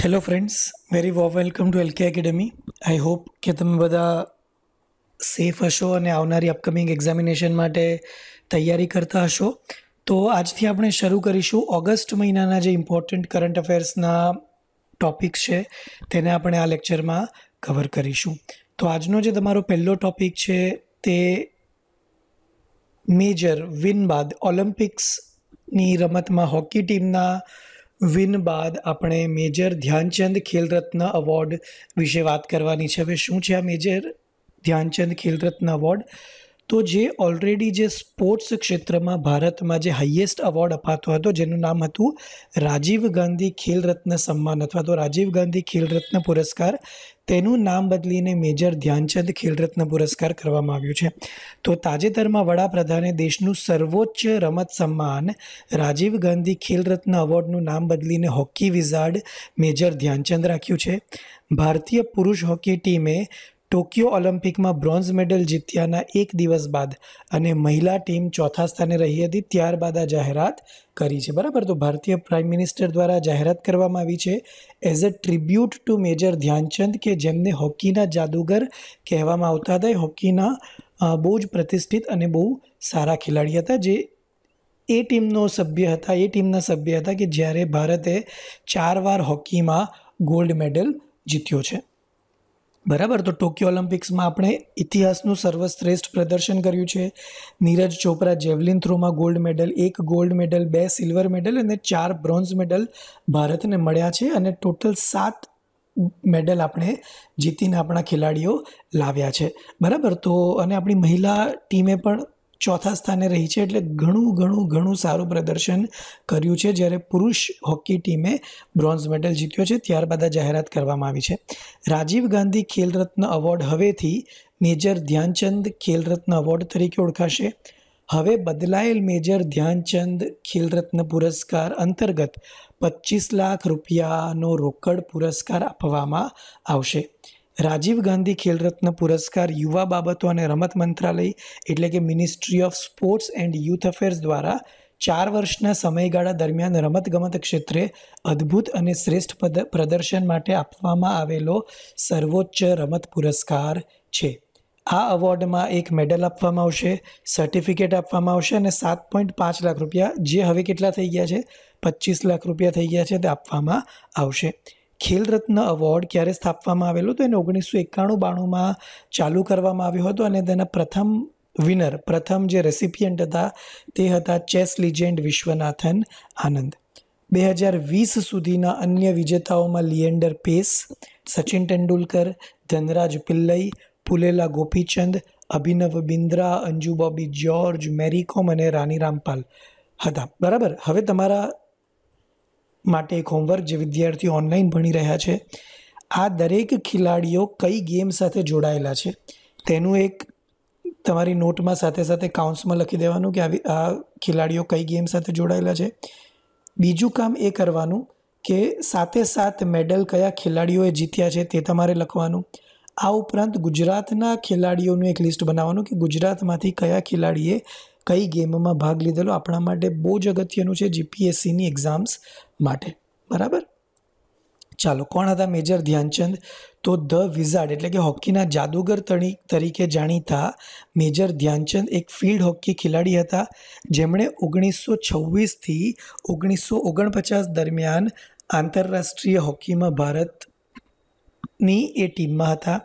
hello friends very વો welcome to LK Academy I hope કે તમે બધા સેફ હશો અને આવનારી અપકમિંગ એક્ઝામિનેશન માટે તૈયારી કરતા હશો તો આજથી આપણે શરૂ કરીશું ઓગસ્ટ મહિનાના જે ઇમ્પોર્ટન્ટ કરંટ અફેર્સના ટોપિક્સ છે તેને આપણે આ લેક્ચરમાં કવર કરીશું તો આજનો જે તમારો પહેલો ટોપિક છે તે મેજર વિન બાદ ઓલિમ્પિક્સની રમતમાં હોકી ટીમના વિન બાદ આપણે મેજર ધ્યાનચંદ ખેલરત્ન અવોર્ડ વિશે વાત કરવાની છે હવે શું છે આ મેજર ધ્યાનચંદ ખેલરત્ન રત્ન અવોર્ડ તો જે ઓલરેડી જે સ્પોર્ટ્સ ક્ષેત્રમાં ભારતમાં જે હાઈએસ્ટ અવોર્ડ અપાતો હતો જેનું નામ હતું રાજીવ ગાંધી ખેલરત્ન સન્માન અથવા તો રાજીવ ગાંધી ખેલરત્ન પુરસ્કાર તેનું નામ બદલીને મેજર ધ્યાનચંદ ખેલરત્ન પુરસ્કાર કરવામાં આવ્યું છે તો તાજેતરમાં વડાપ્રધાને દેશનું સર્વોચ્ચ રમત સન્માન રાજીવ ગાંધી ખેલરત્ન એવોર્ડનું નામ બદલીને હોકી વિઝાર્ડ મેજર ધ્યાનચંદ રાખ્યું છે ભારતીય પુરુષ હોકી ટીમે ટોકિયો ઓલિમ્પિકમાં બ્રોન્ઝ મેડલ જીત્યાના એક દિવસ બાદ અને મહિલા ટીમ ચોથા સ્થાને રહી હતી ત્યારબાદ આ જાહેરાત કરી છે બરાબર તો ભારતીય પ્રાઇમ મિનિસ્ટર દ્વારા જાહેરાત કરવામાં આવી છે as a tribute to Major Dhyanchand કે જેમને હોકીના જાદુગર કહેવામાં આવતા હતા એ હોકીના બહુ જ પ્રતિષ્ઠિત અને બહુ સારા ખેલાડી હતા જે એ ટીમનો સભ્ય હતા એ ટીમના સભ્ય હતા કે જ્યારે ભારતે ચાર વાર હોકીમાં ગોલ્ડ મેડલ જીત્યો છે બરાબર તો ટોક્યો ઓલિમ્પિક્સમાં આપણે ઇતિહાસનું સર્વશ્રેષ્ઠ પ્રદર્શન કર્યું છે Neeraj Chopra javelin થ્રોમાં gold medal એક ગોલ્ડ મેડલ બે સિલ્વર મેડલ અને ચાર બ્રોન્ઝ મેડલ ભારતને મળ્યા છે અને ટોટલ સાત મેડલ આપણે જીતીને આપણા ખેલાડીઓ લાવ્યા છે બરાબર તો અને આપણી મહિલા ટીમે પણ ચોથા સ્થાને રહી છે એટલે ઘણું ઘણું ઘણું સારું પ્રદર્શન કર્યું છે જ્યારે પુરુષ હોકી ટીમે બ્રોન્ઝ મેડલ જીત્યો છે ત્યારબાદ આ જાહેરાત કરવામાં આવી છે રાજીવ ગાંધી ખેલરત્ન એવોર્ડ હવેથી મેજર ધ્યાનચંદ ખેલરત્ન એવોર્ડ તરીકે ઓળખાશે હવે બદલાયેલ મેજર ધ્યાનચંદ ખેલરત્ન પુરસ્કાર અંતર્ગત પચીસ લાખ રૂપિયાનો રોકડ પુરસ્કાર આપવામાં આવશે રાજીવ ગાંધી ખેલરત્ન પુરસ્કાર યુવા બાબતો અને રમત મંત્રાલય એટલે કે Ministry of Sports and Youth Affairs દ્વારા ચાર વર્ષના સમયગાળા દરમિયાન રમતગમત ક્ષેત્રે અદ્ભુત અને શ્રેષ્ઠ પ્રદર્શન માટે આપવામાં આવેલો સર્વોચ્ચ રમત પુરસ્કાર છે આ અવોર્ડમાં એક મેડલ આપવામાં આવશે સર્ટિફિકેટ આપવામાં આવશે અને સાત પોઈન્ટ પાંચ લાખ રૂપિયા જે હવે કેટલા થઈ ગયા છે પચીસ લાખ રૂપિયા થઈ ગયા છે તે આપવામાં આવશે ખેલ રત્ન એવોર્ડ ક્યારે સ્થાપવામાં આવેલો હતો એને ઓગણીસો એકાણું બાણુંમાં ચાલુ કરવામાં આવ્યો હતો અને તેના પ્રથમ વિનર પ્રથમ જે રેસિપિયન્ટ હતા તે હતા ચેસ લિજેન્ડ વિશ્વનાથન આનંદ બે હજાર વીસ સુધીના અન્ય વિજેતાઓમાં લિએન્ડર પેસ સચિન તેંડુલકર ધનરાજ પિલ્લઈ પુલેલા ગોપીચંદ અભિનવ બિન્દ્રા અંજુ બોબી જ્યોર્જ મેરીકોમ અને રાની રામપાલ હતા બરાબર હવે તમારા માટે એક હોમવર્ક જે વિદ્યાર્થીઓ ઓનલાઈન ભણી રહ્યા છે આ દરેક ખેલાડીઓ કઈ ગેમ સાથે જોડાયેલા છે તેનું એક તમારી નોટમાં સાથે સાથે કાઉન્ટ્સમાં લખી દેવાનું કે આવી આ ખેલાડીઓ કઈ ગેમ સાથે જોડાયેલા છે બીજું કામ એ કરવાનું કે સાથે સાથ મેડલ કયા ખેલાડીઓએ જીત્યા છે તે તમારે લખવાનું આ ઉપરાંત ગુજરાતના ખેલાડીઓનું એક લિસ્ટ બનાવવાનું કે ગુજરાતમાંથી કયા ખેલાડીએ કઈ ગેમમાં ભાગ લીધેલો આપણા માટે બહુ જ અગત્યનું છે જીપીએસસીની એક્ઝામ્સ માટે બરાબર ચાલો કોણ હતા મેજર ધ્યાનચંદ તો ધ વિઝાર્ડ એટલે કે હોકીના જાદુગર તણી તરીકે જાણીતા મેજર ધ્યાનચંદ એક ફિલ્ડ હોકી ખેલાડી હતા જેમણે ઓગણીસો છવ્વીસથી ઓગણીસો ઓગણપચાસ દરમિયાન આંતરરાષ્ટ્રીય હોકીમાં ભારત ની એ ટીમમાં હતા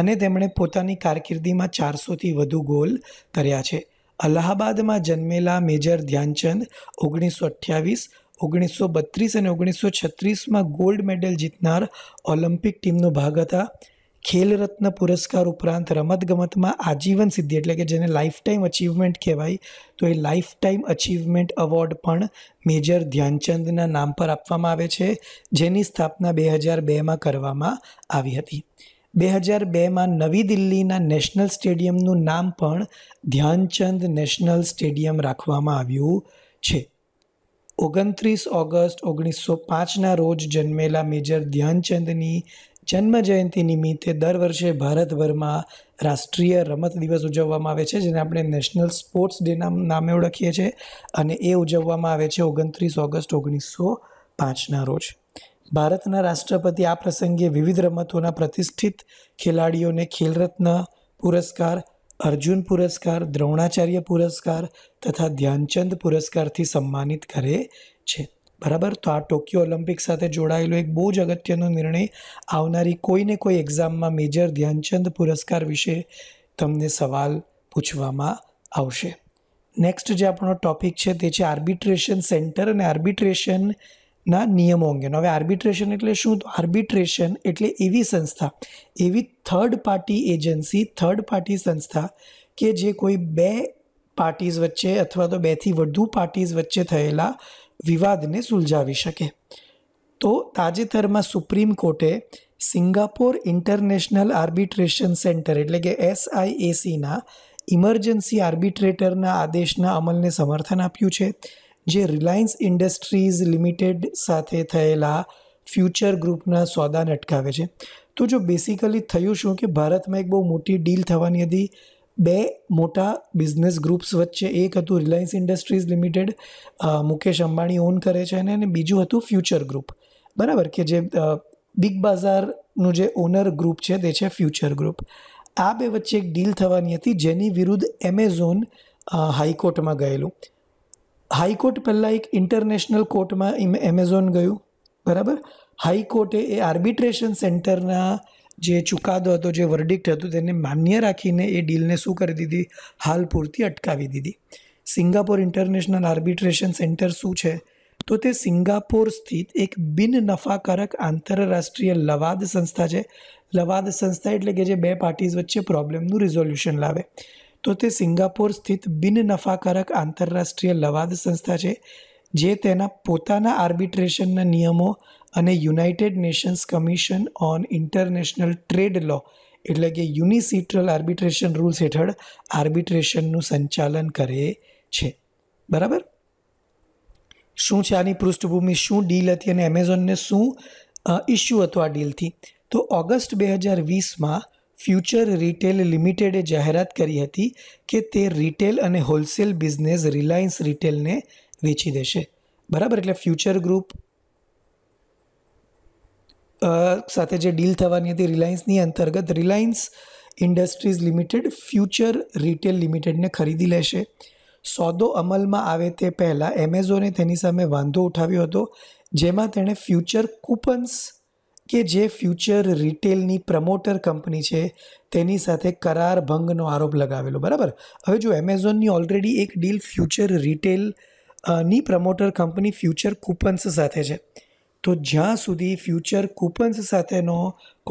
અને તેમણે પોતાની કારકિર્દીમાં ચારસોથી વધુ ગોલ કર્યા છે અલ્હાબાદમાં જન્મેલા મેજર ધ્યાનચંદ ઓગણીસો અઠ્યાવીસ ઓગણીસો બત્રીસ અને ઓગણીસો છત્રીસમાં ગોલ્ડ મેડલ જીતનાર ઓલિમ્પિક ટીમનો ભાગ હતા ખેલરત્ન પુરસ્કાર ઉપરાંત રમતગમતમાં આજીવન સિદ્ધિ એટલે કે જેને લાઈફ ટાઈમ અચીવમેન્ટ કહેવાય તો એ લાઈફ ટાઈમ અચીવમેન્ટ એવોર્ડ પણ મેજર ધ્યાનચંદના નામ પર આપવામાં આવે છે જેની સ્થાપના બે હજાર બેમાં કરવામાં આવી હતી બે હજાર બેમાં નવી દિલ્હીના નેશનલ સ્ટેડિયમનું નામ પણ ધ્યાનચંદ નેશનલ સ્ટેડિયમ રાખવામાં આવ્યું છે ઓગણત્રીસ ઓગસ્ટ ઓગણીસો પાંચના રોજ જન્મેલા મેજર ધ્યાનચંદની જન્મજયંતિ નિમિત્તે દર વર્ષે ભારતભરમાં રાષ્ટ્રીય રમત દિવસ ઉજવવામાં આવે છે જેને આપણે નેશનલ સ્પોર્ટ્સ ડે નામે ઓળખીએ છીએ અને એ ઉજવવામાં આવે છે ઓગણત્રીસ ઓગસ્ટ ઓગણીસો પાંચના રોજ ભારતના રાષ્ટ્રપતિ આ પ્રસંગે વિવિધ રમતોના પ્રતિષ્ઠિત ખેલાડીઓને ખેલરત્ન પુરસ્કાર અર્જુન પુરસ્કાર દ્રોણાચાર્ય પુરસ્કાર તથા ધ્યાનચંદ પુરસ્કારથી સન્માનિત કરે છે બરાબર તો આ ટોક્યો ઓલિમ્પિક સાથે જોડાયેલો એક બહુ જ અગત્યનો નિર્ણય આવનારી કોઈને કોઈ એક્ઝામમાં મેજર ધ્યાનચંદ પુરસ્કાર વિશે તમને સવાલ પૂછવામાં આવશે નેક્સ્ટ જે આપણો ટોપિક છે તે છે આર્બિટ્રેશન સેન્ટર અને આર્બિટ્રેશન ના નિયમો અંગેનો હવે આર્બિટ્રેશન એટલે શું તો આર્બિટ્રેશન એટલે એવી સંસ્થા એવી third party agency third party સંસ્થા કે જે કોઈ બે પાર્ટીઝ વચ્ચે અથવા તો બેથી વધુ પાર્ટીઝ વચ્ચે થયેલા વિવાદને સુલઝાવી શકે તો તાજેતરમાં સુપ્રીમ કોર્ટે સિંગાપોર ઇન્ટરનેશનલ આર્બિટ્રેશન સેન્ટર એટલે કે એસઆઈએસીના ઇમરજન્સી આર્બિટ્રેટરના આદેશના અમલને સમર્થન આપ્યું છે જે રિલાયન્સ ઇન્ડસ્ટ્રીઝ લિમિટેડ સાથે થયેલા ફ્યુચર ગ્રુપના સોદાને અટકાવે છે તો જો બેસિકલી થયું શું કે ભારતમાં એક બહુ મોટી ડીલ થવાની હતી બે મોટા બિઝનેસ ગ્રુપ્સ વચ્ચે એક હતું Reliance Industries Limited Mukesh Ambani own કરે છે અને બીજું હતું ફ્યુચર ગ્રુપ બરાબર કે જે બિગ બજારનું જે ઓનર ગ્રુપ છે તે છે ફ્યુચર ગ્રુપ આ બે વચ્ચે એક ડીલ થવાની હતી જેની વિરુદ્ધ એમેઝોન હાઈકોર્ટમાં ગયેલું હાઈકોર્ટ પહેલાં એક ઇન્ટરનેશનલ કોર્ટમાં એમેઝોન ગયું બરાબર હાઈકોર્ટે એ આર્બિટ્રેશન સેન્ટરના જે ચુકાદો હતો જે વર્ડિક્ટ હતું તેને માન્ય રાખીને એ ડીલને શું કરી દીધી હાલ પૂરતી અટકાવી દીધી સિંગાપોર ઇન્ટરનેશનલ આર્બિટ્રેશન સેન્ટર શું છે તો તે સિંગાપોર સ્થિત એક બિન નફાકારક આંતરરાષ્ટ્રીય લવાદ સંસ્થા છે લવાદ સંસ્થા એટલે કે જે બે પાર્ટીઝ વચ્ચે પ્રોબ્લેમનું રિઝોલ્યુશન લાવે તો તે સિંગાપોર સ્થિત બિન નફાકારક આંતરરાષ્ટ્રીય લવાદ સંસ્થા છે જે તેના પોતાના આર્બિટ્રેશનના નિયમો અને United Nations Commission on International Trade Law એટલે કે યુનિસિટ્રલ આર્બિટ્રેશન રૂલ્સ હેઠળ આર્બિટ્રેશનનું સંચાલન કરે છે બરાબર શું છે આની પૃષ્ઠભૂમિ શું ડીલ હતી અને એમેઝોનને શું ઇશ્યુ હતો આ ડીલથી તો ઓગસ્ટ બે હજાર વીસમાં ફ્યુચર રિટેલ લિમિટેડે જાહેરાત કરી હતી કે તે રિટેલ અને હોલસેલ બિઝનેસ રિલાયન્સ રિટેલને વેચી દેશે બરાબર એટલે ફ્યુચર ગ્રુપ સાથે જે ડીલ થવાની હતી રિલાયન્સની અંતર્ગત રિલાયન્સ ઇન્ડસ્ટ્રીઝ લિમિટેડ ફ્યુચર રિટેલ લિમિટેડને ખરીદી લેશે સોદો અમલમાં આવે તે પહેલાં એમેઝોને તેની સામે વાંધો ઉઠાવ્યો હતો જેમાં તેણે ફ્યુચર કૂપન્સ કે જે ફ્યુચર રિટેલની પ્રમોટર કંપની છે તેની સાથે કરાર ભંગનો આરોપ લગાવેલો બરાબર હવે જો એમેઝોનની ઓલરેડી એક ડીલ ફ્યુચર રિટેલ ની પ્રમોટર કંપની ફ્યુચર કૂપન્સ સાથે છે તો જ્યાં સુધી ફ્યુચર કૂપન્સ સાથેનો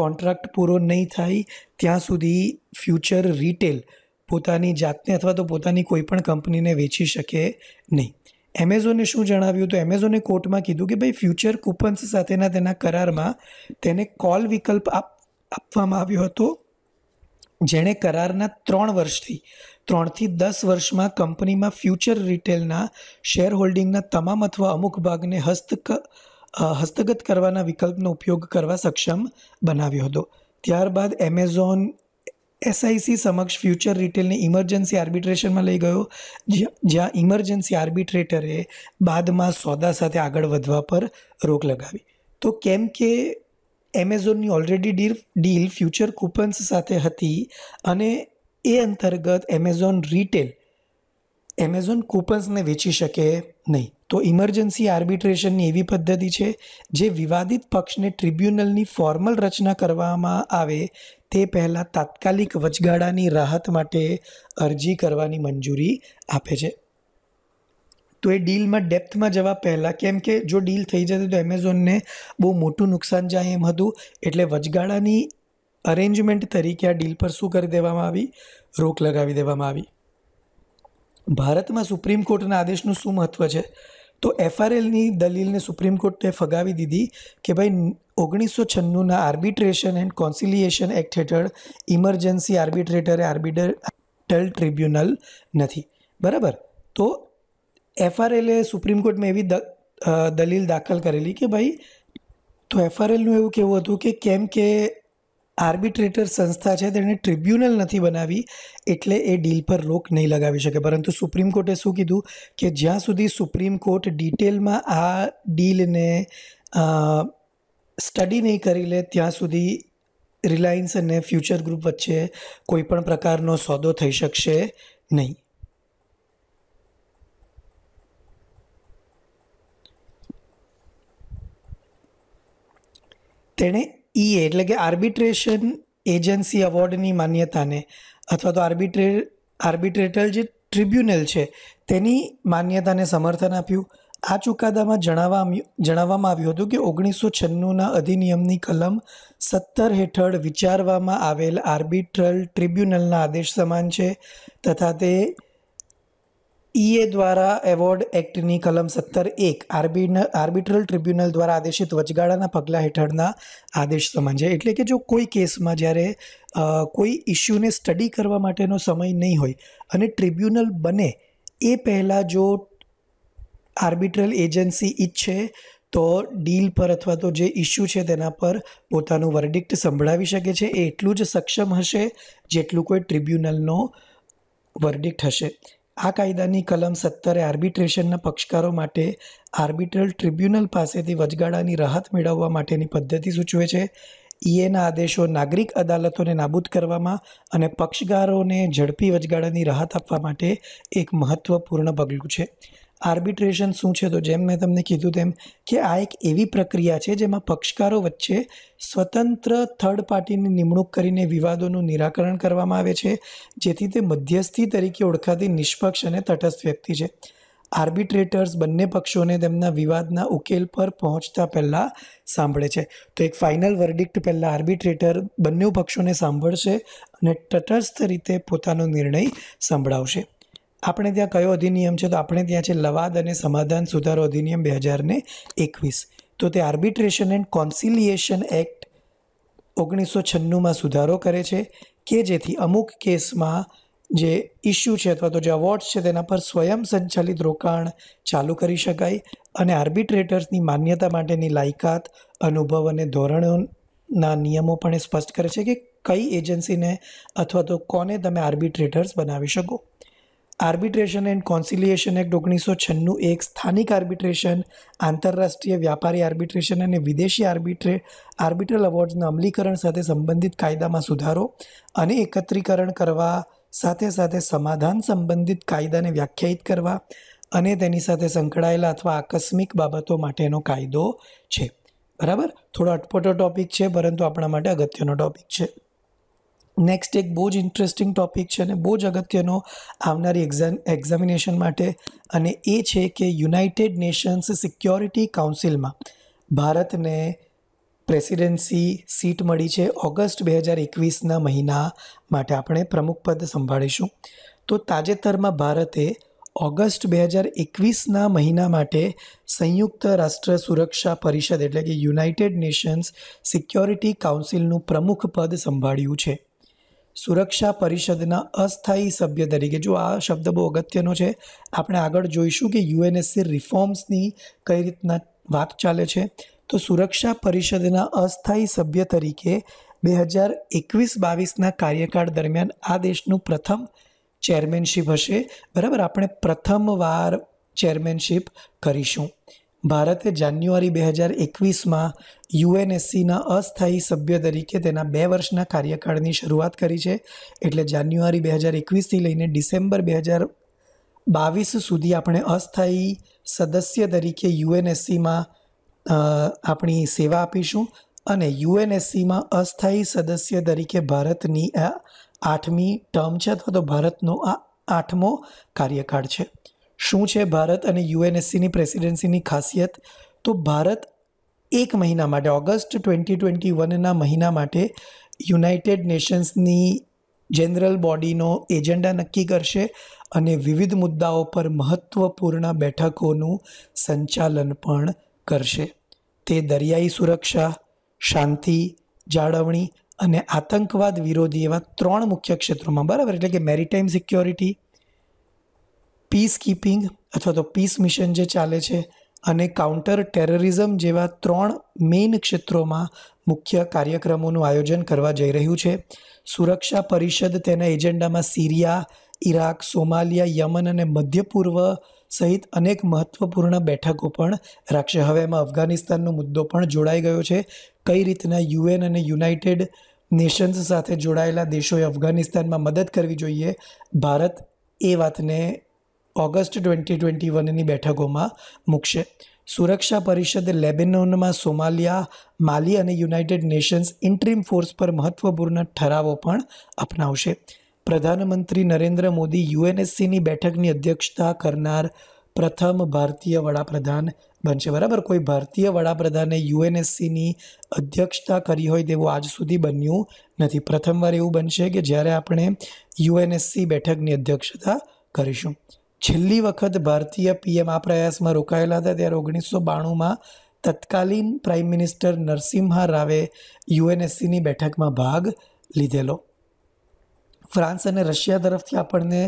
કોન્ટ્રાક્ટ પૂરો નહીં થાય ત્યાં સુધી ફ્યુચર રિટેલ પોતાની જાતને અથવા તો પોતાની કોઈપણ કંપનીને વેચી શકે નહીં એમેઝોને શું જણાવ્યું તો એમેઝોને કોર્ટમાં કીધું કે ભાઈ ફ્યુચર કૂપન્સ સાથેના તેના કરારમાં તેને કોલ વિકલ્પ આપ આપવામાં આવ્યો હતો જેણે કરારના ત્રણ વર્ષથી ત્રણથી દસ વર્ષમાં કંપનીમાં ફ્યુચર રિટેલના શેર હોલ્ડિંગના તમામ અથવા અમુક ભાગને હસ્તક હસ્તગત કરવાના વિકલ્પનો ઉપયોગ કરવા સક્ષમ બનાવ્યો હતો ત્યારબાદ એમેઝોન એસઆઈસી સમક્ષ ફ્યુચર રિટેલને ઇમરજન્સી આર્બિટ્રેશનમાં લઈ ગયો જ્યાં ઇમરજન્સી આર્બિટ્રેટરે બાદમાં સોદા સાથે આગળ વધવા પર રોક લગાવી તો કેમ કે એમેઝોનની already deal deal Future Coupons સાથે હતી અને એ અંતર્ગત એમેઝોન રિટેલ એમેઝોન કૂપન્સને વેચી શકે નહીં તો ઇમરજન્સી આર્બિટ્રેશનની એવી પદ્ધતિ છે જે વિવાદિત પક્ષને ટ્રિબ્યુનલની ફોર્મલ રચના કરવામાં આવે તે પહેલાં તાત્કાલિક વચગાળાની રાહત માટે અરજી કરવાની મંજૂરી આપે છે તો એ ડીલમાં ડેપ્થમાં જવા પહેલાં કેમ કે જો ડીલ થઈ જતી તો એમેઝોનને બહુ મોટું નુકસાન જાય એમ હતું એટલે વચગાળાની અરેન્જમેન્ટ તરીકે આ ડીલ પર શું કરી દેવામાં આવી રોક લગાવી દેવામાં આવી ભારતમાં સુપ્રીમ કોર્ટના આદેશનું શું મહત્વ છે તો એફઆરએલની દલીલને સુપ્રીમ કોર્ટે ફગાવી દીધી કે ભાઈ ઓગણીસો છન્નુંના આર્બિટ્રેશન એન્ડ કોન્સિલિએશન એક્ટ હેઠળ ઇમરજન્સી આર્બિટ્રેટરે ટલ ટ્રિબ્યુનલ નથી બરાબર તો એફઆરએલે સુપ્રીમ કોર્ટમાં એવી દલીલ દાખલ કરેલી કે ભાઈ તો એફઆરએલનું એવું કહેવું હતું કે કેમ કે આર્બિટ્રેટર સંસ્થા છે તેણે ટ્રિબ્યુનલ નથી બનાવી એટલે એ ડીલ પર રોક નહીં લગાવી શકે પરંતુ સુપ્રીમ કોર્ટે શું કીધું કે જ્યાં સુધી સુપ્રીમ કોર્ટ ડિટેલમાં આ ડીલને સ્ટડી નહીં કરી લે ત્યાં સુધી રિલાયન્સ અને ફ્યુચર ગ્રુપ વચ્ચે કોઈપણ પ્રકારનો સોદો થઈ શકશે નહીં તેણે ઈ એટલે કે આર્બિટ્રેશન એજન્સી અવોર્ડની માન્યતાને અથવા તો આર્બિટ્રે આર્બિટ્રેટર જે ટ્રિબ્યુનલ છે તેની માન્યતાને સમર્થન આપ્યું આ ચુકાદામાં જણાવવા જણાવવામાં આવ્યું હતું કે ઓગણીસો છન્નુંના અધિનિયમની કલમ સત્તર હેઠળ વિચારવામાં આવેલ આર્બિટ્રલ ટ્રિબ્યુનલના આદેશ સમાન છે તથા તે ઈએ e દ્વારા એવોર્ડ એક્ટની કલમ સત્તર એક આર્બિન આર્બિટ્રલ ટ્રિબ્યુનલ દ્વારા આદેશિત વચગાળાના પગલાં હેઠળના આદેશ સમાન છે એટલે કે જો કોઈ કેસમાં જ્યારે કોઈ ઇસ્યુને સ્ટડી કરવા માટેનો સમય નહીં હોય અને ટ્રિબ્યુનલ બને એ પહેલાં જો આર્બિટ્રલ એજન્સી ઈચ્છે તો ડીલ પર અથવા તો જે ઇસ્યુ છે તેના પર પોતાનું વર્ડિક્ટ સંભળાવી શકે છે એ એટલું જ સક્ષમ હશે જેટલું કોઈ ટ્રિબ્યુનલનો વર્ડિક્ટ હશે આ કાયદાની કલમ સત્તરે આર્બિટ્રેશનના પક્ષકારો માટે આર્બિટ્રલ ટ્રિબ્યુનલ પાસેથી વચગાળાની રાહત મેળવવા માટેની પદ્ધતિ સૂચવે છે ઈએના આદેશો નાગરિક અદાલતોને નાબૂદ કરવામાં અને પક્ષકારોને ઝડપી વચગાળાની રાહત આપવા માટે એક મહત્ત્વપૂર્ણ પગલું છે આર્બિટ્રેશન શું છે તો જેમ મેં તમને કીધું તેમ કે આ એક એવી પ્રક્રિયા છે જેમાં પક્ષકારો વચ્ચે સ્વતંત્ર થર્ડ પાર્ટીની નિમણૂક કરીને વિવાદોનું નિરાકરણ કરવામાં આવે છે જેથી તે મધ્યસ્થી તરીકે ઓળખાતી નિષ્પક્ષ અને તટસ્થ વ્યક્તિ છે આર્બિટ્રેટર્સ બંને પક્ષોને તેમના વિવાદના ઉકેલ પર પહોંચતા પહેલાં સાંભળે છે તો એક ફાઇનલ વર્ડિક્ટ પહેલાં આર્બિટ્રેટર બંને પક્ષોને સાંભળશે અને તટસ્થ રીતે પોતાનો નિર્ણય સંભળાવશે આપણે ત્યાં કયો અધિનિયમ છે તો આપણે ત્યાં છે લવાદ અને સમાધાન સુધારો અધિનિયમ બે હજાર ને એકવીસ તો તે આર્બિટ્રેશન એન્ડ કોન્સિલિએશન એક્ટ ઓગણીસો છન્નુંમાં સુધારો કરે છે કે જેથી અમુક કેસમાં જે ઇસ્યુ છે અથવા તો જે અવોર્ડ્સ છે તેના પર સ્વયં સંચાલિત રોકાણ ચાલુ કરી શકાય અને આર્બિટ્રેટર્સની માન્યતા માટેની લાયકાત અનુભવ અને ધોરણોના નિયમો પણ એ સ્પષ્ટ કરે છે કે કઈ એજન્સીને અથવા તો કોને તમે આર્બિટ્રેટર્સ બનાવી શકો આર્બિટ્રેશન એન્ડ કોન્સિલિએશન એક્ટ ઓગણીસો છન્નું એક સ્થાનિક આર્બિટ્રેશન આંતરરાષ્ટ્રીય વ્યાપારી આર્બિટ્રેશન અને વિદેશી આર્બિટ્રે આર્બિટ્રલ અવોર્ડ્સના અમલીકરણ સાથે સંબંધિત કાયદામાં સુધારો અને એકત્રીકરણ કરવા સાથે સાથે સમાધાન સંબંધિત કાયદાને વ્યાખ્યાયિત કરવા અને તેની સાથે સંકળાયેલા અથવા આકસ્મિક બાબતો માટેનો કાયદો છે બરાબર થોડો અટપટો ટોપિક છે પરંતુ આપણા માટે અગત્યનો ટોપિક છે નેક્સ્ટ એક બહુ જ ઇન્ટરેસ્ટિંગ ટોપિક છે અને બહુ જ અગત્યનો આવનારી એક્ઝામ એક્ઝામિનેશન માટે અને એ છે કે યુનાઇટેડ નેશન્સ સિક્યોરિટી કાઉન્સિલમાં ભારતને પ્રેસિડેન્સી સીટ મળી છે ઓગસ્ટ બે હજાર એકવીસના મહિના માટે આપણે પ્રમુખ પદ સંભાળીશું તો તાજેતરમાં ભારતે ઓગસ્ટ બે હજાર એકવીસના મહિના માટે સંયુક્ત રાષ્ટ્ર સુરક્ષા પરિષદ એટલે કે યુનાઇટેડ નેશન્સ સિક્યોરિટી કાઉન્સિલનું પ્રમુખ પદ સંભાળ્યું છે સુરક્ષા પરિષદના અસ્થાયી સભ્ય તરીકે જો આ શબ્દ બહુ અગત્યનો છે આપણે આગળ જોઈશું કે યુએનએસસી રિફોર્મ્સની કઈ રીતના વાત ચાલે છે તો સુરક્ષા પરિષદના અસ્થાયી સભ્ય તરીકે બે હજાર એકવીસ બાવીસના કાર્યકાળ દરમિયાન આ દેશનું પ્રથમ ચેરમેનશીપ હશે બરાબર આપણે પ્રથમવાર ચેરમેનશીપ કરીશું ભારતે જાન્યુઆરી બે હજાર એકવીસમાં યુએનએસસીના અસ્થાયી સભ્ય તરીકે તેના બે વર્ષના કાર્યકાળની શરૂઆત કરી છે એટલે જાન્યુઆરી બે હજાર એકવીસથી લઈને ડિસેમ્બર બે હજાર બાવીસ સુધી આપણે અસ્થાયી સદસ્ય તરીકે યુએનએસસીમાં આપણી સેવા આપીશું અને યુએનએસસીમાં અસ્થાયી સદસ્ય તરીકે ભારતની આ આઠમી ટર્મ છે અથવા તો ભારતનો આ આઠમો કાર્યકાળ છે શું છે ભારત અને યુએનએસસીની પ્રેસિડેન્સીની ખાસિયત તો ભારત એક મહિના માટે ઓગસ્ટ ટ્વેન્ટી ટ્વેન્ટી વનના મહિના માટે યુનાઇટેડ નેશન્સની જનરલ બોડીનો એજન્ડા નક્કી કરશે અને વિવિધ મુદ્દાઓ પર મહત્ત્વપૂર્ણ બેઠકોનું સંચાલન પણ કરશે તે દરિયાઈ સુરક્ષા શાંતિ જાળવણી અને આતંકવાદ વિરોધી એવા ત્રણ મુખ્ય ક્ષેત્રોમાં બરાબર એટલે કે મેરીટાઈમ સિક્યોરિટી પીસ કીપિંગ અથવા તો પીસ મિશન જે ચાલે છે અને કાઉન્ટર ટેરરિઝમ જેવા ત્રણ મેઇન ક્ષેત્રોમાં મુખ્ય કાર્યક્રમોનું આયોજન કરવા જઈ રહ્યું છે સુરક્ષા પરિષદ તેના એજન્ડામાં સિરિયા ઇરાક સોમાલિયા યમન અને મધ્ય પૂર્વ સહિત અનેક મહત્વપૂર્ણ બેઠકો પણ રાખશે હવે એમાં અફઘાનિસ્તાનનો મુદ્દો પણ જોડાઈ ગયો છે કઈ રીતના યુએન અને યુનાઇટેડ નેશન્સ સાથે જોડાયેલા દેશોએ અફઘાનિસ્તાનમાં મદદ કરવી જોઈએ ભારત એ વાતને ઓગસ્ટ ટ્વેન્ટી ટ્વેન્ટી વનની બેઠકોમાં મૂકશે સુરક્ષા પરિષદ લેબેનોનમાં સોમાલિયા માલી અને યુનાઇટેડ નેશન્સ ઇન્ટ્રીમ ફોર્સ પર મહત્વપૂર્ણ ઠરાવો પણ અપનાવશે પ્રધાનમંત્રી નરેન્દ્ર મોદી યુએનએસસીની બેઠકની અધ્યક્ષતા કરનાર પ્રથમ ભારતીય વડાપ્રધાન બનશે બરાબર કોઈ ભારતીય વડાપ્રધાને યુએનએસસીની અધ્યક્ષતા કરી હોય તેવું આજ સુધી બન્યું નથી પ્રથમવાર એવું બનશે કે જ્યારે આપણે યુએનએસસી બેઠકની અધ્યક્ષતા કરીશું છેલ્લી વખત ભારતીય પીએમ આ પ્રયાસમાં રોકાયેલા હતા ત્યારે ઓગણીસો બાણુંમાં તત્કાલીન પ્રાઇમ મિનિસ્ટર નરસિમ્હા રાવે યુએનએસસીની બેઠકમાં ભાગ લીધેલો ફ્રાન્સ અને રશિયા તરફથી આપણને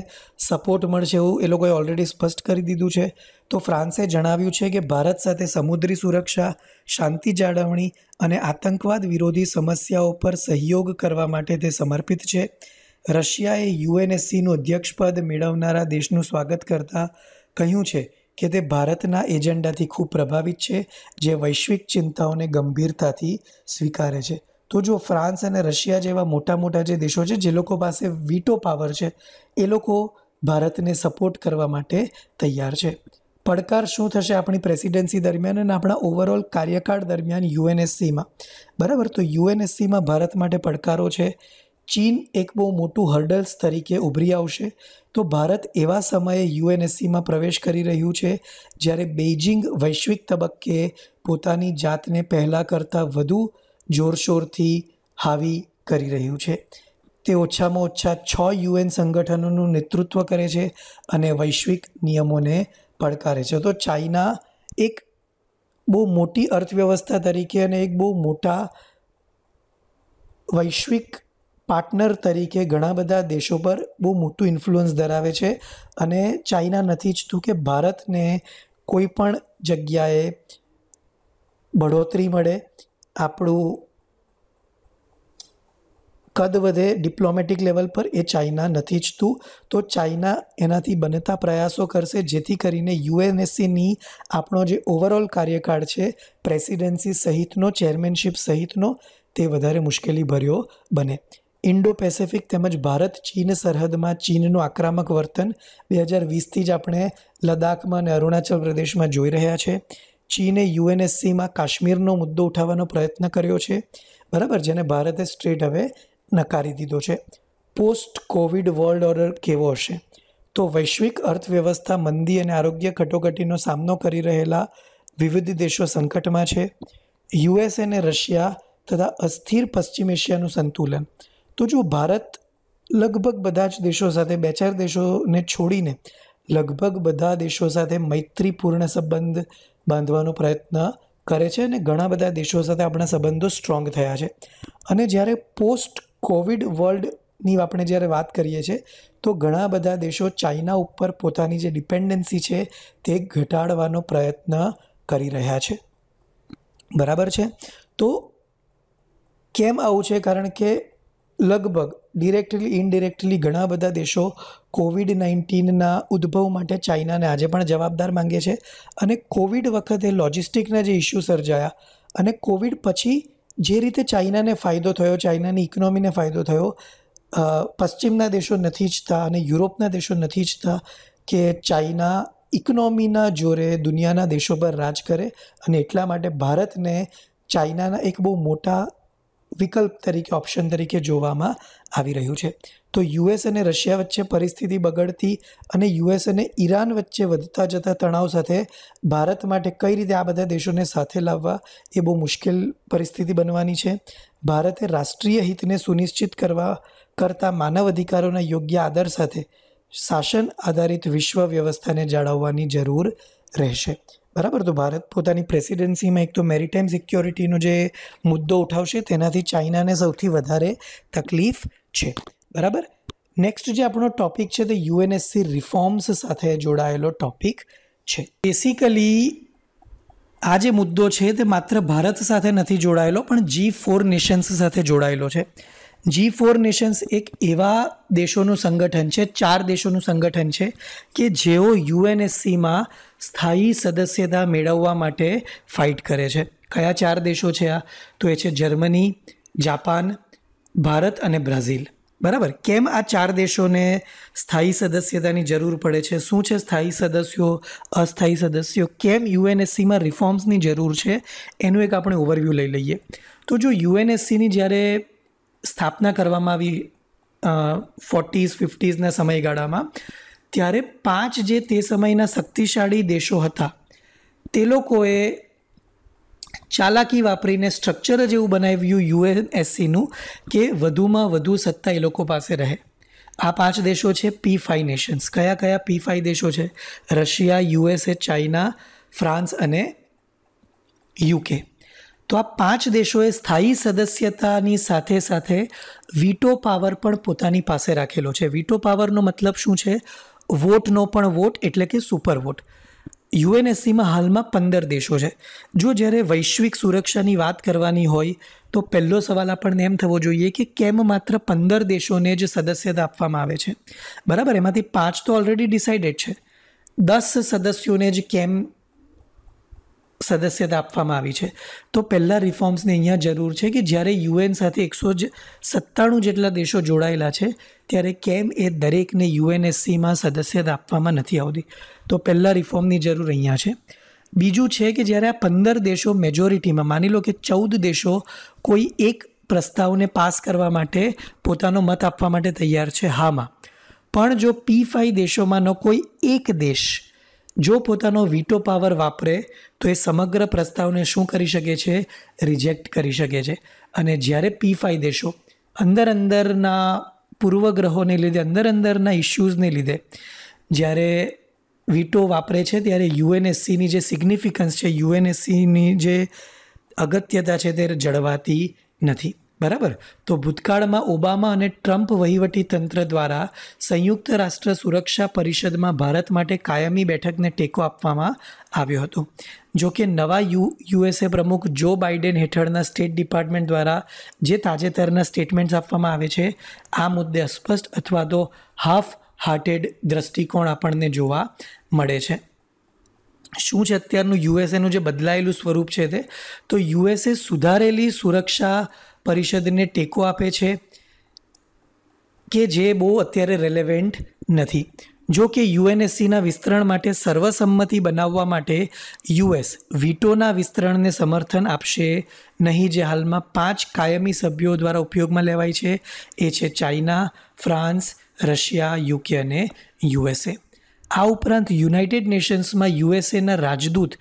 સપોર્ટ મળશે એવું એ લોકોએ ઓલરેડી સ્પષ્ટ કરી દીધું છે તો ફ્રાન્સે જણાવ્યું છે કે ભારત સાથે સમુદ્રી સુરક્ષા શાંતિ જાળવણી અને આતંકવાદ વિરોધી સમસ્યાઓ પર સહયોગ કરવા માટે તે સમર્પિત છે રશિયાએ યુએનએસસીનું અધ્યક્ષપદ મેળવનારા દેશનું સ્વાગત કરતા કહ્યું છે કે તે ભારતના એજન્ડાથી ખૂબ પ્રભાવિત છે જે વૈશ્વિક ચિંતાઓને ગંભીરતાથી સ્વીકારે છે તો જો ફ્રાન્સ અને રશિયા જેવા મોટા મોટા જે દેશો છે જે લોકો પાસે વીટો પાવર છે એ લોકો ભારતને સપોર્ટ કરવા માટે તૈયાર છે પડકાર શું થશે આપણી પ્રેસિડેન્સી દરમિયાન અને આપણા ઓવરઓલ કાર્યકાળ દરમિયાન યુએનએસસીમાં બરાબર તો યુએનએસસીમાં ભારત માટે પડકારો છે ચીન એક બહુ મોટું હર્ડલ્સ તરીકે ઉભરી આવશે તો ભારત એવા સમયે યુએનએસસીમાં પ્રવેશ કરી રહ્યું છે જ્યારે બેઇજિંગ વૈશ્વિક તબક્કે પોતાની જાતને પહેલાં કરતાં વધુ જોરશોરથી હાવી કરી રહ્યું છે તે ઓછામાં ઓછા છ યુએન સંગઠનોનું નેતૃત્વ કરે છે અને વૈશ્વિક નિયમોને પડકારે છે તો ચાઇના એક બહુ મોટી અર્થવ્યવસ્થા તરીકે અને એક બહુ મોટા વૈશ્વિક પાર્ટનર તરીકે ઘણા બધા દેશો પર બહુ મોટું ઇન્ફ્લુઅન્સ ધરાવે છે અને ચાઇના નથી ઈચ્છતું કે ભારતને કોઈ પણ જગ્યાએ બઢોતરી મળે આપણું કદ વધે ડિપ્લોમેટિક લેવલ પર એ ચાઇના નથી ઈચ્છતું તો ચાઇના એનાથી બનતા પ્રયાસો કરશે જેથી કરીને યુએનએસસીની આપણો જે ઓવરઓલ કાર્યકાળ છે પ્રેસિડેન્સી સહિતનો ચેરમેનશીપ સહિતનો તે વધારે મુશ્કેલી ભર્યો બને ઇન્ડો પેસેફિક તેમજ ભારત ચીન સરહદમાં ચીનનું આક્રમક વર્તન બે હજાર વીસથી જ આપણે લદ્દાખમાં અને અરુણાચલ પ્રદેશમાં જોઈ રહ્યા છે ચીને યુએનએસસીમાં કાશ્મીરનો મુદ્દો ઉઠાવવાનો પ્રયત્ન કર્યો છે બરાબર જેને ભારતે સ્ટ્રેટ હવે નકારી દીધો છે પોસ્ટ કોવિડ વર્લ્ડ ઓર્ડર કેવો હશે તો વૈશ્વિક અર્થવ્યવસ્થા મંદી અને આરોગ્ય કટોકટીનો સામનો કરી રહેલા વિવિધ દેશો સંકટમાં છે યુએસ અને રશિયા તથા અસ્થિર પશ્ચિમ એશિયાનું સંતુલન તો જો ભારત લગભગ બધા જ દેશો સાથે બે ચાર દેશોને છોડીને લગભગ બધા દેશો સાથે મૈત્રીપૂર્ણ સંબંધ બાંધવાનો પ્રયત્ન કરે છે અને ઘણા બધા દેશો સાથે આપણા સંબંધો સ્ટ્રોંગ થયા છે અને જ્યારે પોસ્ટ કોવિડ વર્લ્ડની આપણે જ્યારે વાત કરીએ છીએ તો ઘણા બધા દેશો ચાઇના ઉપર પોતાની જે ડિપેન્ડન્સી છે તે ઘટાડવાનો પ્રયત્ન કરી રહ્યા છે બરાબર છે તો કેમ આવું છે કારણ કે લગભગ ડિરેક્ટલી ઇનડિરેક્ટલી ઘણા બધા દેશો કોવિડ નાઇન્ટીનના ઉદ્ભવ માટે ચાઇનાને આજે પણ જવાબદાર માંગે છે અને કોવિડ વખતે લોજિસ્ટિકના જે ઇસ્યુ સર્જાયા અને કોવિડ પછી જે રીતે ચાઇનાને ફાયદો થયો ચાઇનાની ઇકોનોમીને ફાયદો થયો પશ્ચિમના દેશો નથી ઈચ્છતા અને યુરોપના દેશો નથી ઈચ્છતા કે ચાઇના ઇકોનોમીના જોરે દુનિયાના દેશો પર રાજ કરે અને એટલા માટે ભારતને ચાઇનાના એક બહુ મોટા વિકલ્પ તરીકે ઓપ્શન તરીકે જોવામાં આવી રહ્યું છે તો યુએસ અને રશિયા વચ્ચે પરિસ્થિતિ બગડતી અને યુએસ અને ઈરાન વચ્ચે વધતા જતા તણાવ સાથે ભારત માટે કઈ રીતે આ બધા દેશોને સાથે લાવવા એ બહુ મુશ્કેલ પરિસ્થિતિ બનવાની છે ભારતે રાષ્ટ્રીય હિતને સુનિશ્ચિત કરવા કરતાં માનવ અધિકારોના યોગ્ય આદર સાથે શાસન આધારિત વિશ્વ વ્યવસ્થાને જાળવવાની જરૂર રહેશે બરાબર તો ભારત પોતાની પ્રેસિડેન્સીમાં એક તો મેરીટાઈમ સિક્યોરિટીનો જે મુદ્દો ઉઠાવશે તેનાથી ચાઇનાને સૌથી વધારે તકલીફ છે બરાબર નેક્સ્ટ જે આપણો ટોપિક છે તે યુએનએસસી રિફોર્મ્સ સાથે જોડાયેલો ટોપિક છે બેસિકલી આ જે મુદ્દો છે તે માત્ર ભારત સાથે નથી જોડાયેલો પણ જી ફોર નેશન્સ સાથે જોડાયેલો છે જી ફોર નેશન્સ એક એવા દેશોનું સંગઠન છે ચાર દેશોનું સંગઠન છે કે જેઓ યુએનએસસીમાં સ્થાયી સદસ્યતા મેળવવા માટે ફાઇટ કરે છે કયા ચાર દેશો છે આ તો એ છે જર્મની જાપાન ભારત અને બ્રાઝિલ બરાબર કેમ આ ચાર દેશોને સ્થાયી સદસ્યતાની જરૂર પડે છે શું છે સ્થાયી સદસ્યો અસ્થાયી સદસ્યો કેમ યુએનએસસીમાં રિફોર્મ્સની જરૂર છે એનું એક આપણે ઓવરવ્યૂ લઈ લઈએ તો જો યુએનએસસીની જ્યારે સ્થાપના કરવામાં આવી ફોર્ટીઝ ફિફ્ટીઝના સમયગાળામાં ત્યારે પાંચ જે તે સમયના શક્તિશાળી દેશો હતા તે લોકોએ ચાલાકી વાપરીને સ્ટ્રક્ચર જ એવું બનાવ્યું યુએનએસસીનું કે વધુમાં વધુ સત્તા એ લોકો પાસે રહે આ પાંચ દેશો છે પી ફાઈ નેશન્સ કયા કયા પી ફાઈ દેશો છે રશિયા યુએસએ ચાઇના ફ્રાન્સ અને યુકે તો આ પાંચ દેશોએ સ્થાયી સદસ્યતાની સાથે સાથે વીટો પાવર પણ પોતાની પાસે રાખેલો છે વીટો પાવરનો મતલબ શું છે વોટનો પણ વોટ એટલે કે સુપર વોટ યુએનએસસીમાં હાલમાં પંદર દેશો છે જો જ્યારે વૈશ્વિક સુરક્ષાની વાત કરવાની હોય તો પહેલો સવાલ આપણને એમ થવો જોઈએ કે કેમ માત્ર પંદર દેશોને જ સદસ્યતા આપવામાં આવે છે બરાબર એમાંથી પાંચ તો ઓલરેડી ડિસાઇડેડ છે દસ સદસ્યોને જ કેમ સદસ્યતા આપવામાં આવી છે તો પહેલાં રિફોર્મ્સની અહીંયા જરૂર છે કે જ્યારે યુએન સાથે એકસો જ સત્તાણું જેટલા દેશો જોડાયેલા છે ત્યારે કેમ એ દરેકને યુએનએસસીમાં સદસ્યતા આપવામાં નથી આવતી તો પહેલાં રિફોર્મની જરૂર અહીંયા છે બીજું છે કે જ્યારે આ પંદર દેશો મેજોરિટીમાં માની લો કે ચૌદ દેશો કોઈ એક પ્રસ્તાવને પાસ કરવા માટે પોતાનો મત આપવા માટે તૈયાર છે હામાં પણ જો પી ફાઈ દેશોમાંનો કોઈ એક દેશ જો પોતાનો વીટો પાવર વાપરે તો એ સમગ્ર પ્રસ્તાવને શું કરી શકે છે રિજેક્ટ કરી શકે છે અને જ્યારે પી ફાઈ દેશો અંદર અંદરના પૂર્વગ્રહોને લીધે અંદર અંદરના ઇસ્યુઝને લીધે જ્યારે વીટો વાપરે છે ત્યારે યુએનએસસીની જે સિગ્નિફિકન્સ છે યુએનએસસીની જે અગત્યતા છે તે જળવાતી નથી બરાબર તો ભૂતકાળમાં ઓબામા અને ટ્રમ્પ વહીવટી તંત્ર દ્વારા સંયુક્ત રાષ્ટ્ર સુરક્ષા પરિષદમાં ભારત માટે કાયમી બેઠકને ટેકો આપવામાં આવ્યો હતો જો કે નવા યુ યુએસએ પ્રમુખ જો બાઇડેન હેઠળના સ્ટેટ ડિપાર્ટમેન્ટ દ્વારા જે તાજેતરના સ્ટેટમેન્ટ્સ આપવામાં આવે છે આ મુદ્દે અસ્પષ્ટ અથવા તો હાફ હાર્ટેડ દ્રષ્ટિકોણ આપણને જોવા મળે છે શું છે અત્યારનું યુએસએનું જે બદલાયેલું સ્વરૂપ છે તે તો યુએસએ સુધારેલી સુરક્ષા પરિષદને ટેકો આપે છે કે જે બહુ અત્યારે રેલેવેન્ટ નથી જો કે યુએનએસસીના વિસ્તરણ માટે સર્વસંમતિ બનાવવા માટે યુએસ વીટોના વિસ્તરણને સમર્થન આપશે નહીં જે હાલમાં પાંચ કાયમી સભ્યો દ્વારા ઉપયોગમાં લેવાય છે એ છે ચાઇના ફ્રાન્સ રશિયા યુકે અને યુએસએ આ ઉપરાંત યુનાઇટેડ નેશન્સમાં યુએસએના રાજદૂત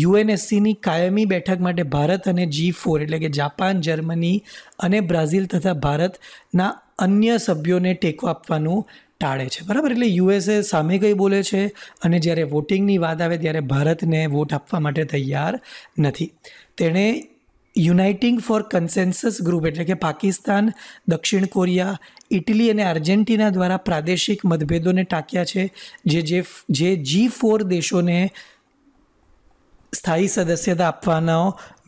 યુએનએસસીની કાયમી બેઠક માટે ભારત અને જી ફોર એટલે કે જાપાન જર્મની અને બ્રાઝિલ તથા ભારતના અન્ય સભ્યોને ટેકો આપવાનું ટાળે છે બરાબર એટલે યુએસએ સામે કંઈ બોલે છે અને જ્યારે વોટિંગની વાત આવે ત્યારે ભારતને વોટ આપવા માટે તૈયાર નથી તેણે યુનાઇટિંગ ફોર કન્સેન્સસ ગ્રુપ એટલે કે પાકિસ્તાન દક્ષિણ કોરિયા ઇટલી અને આર્જેન્ટિના દ્વારા પ્રાદેશિક મતભેદોને ટાંક્યા છે જે જે જે જી ફોર દેશોને સ્થાયી સદસ્યતા આપવાનો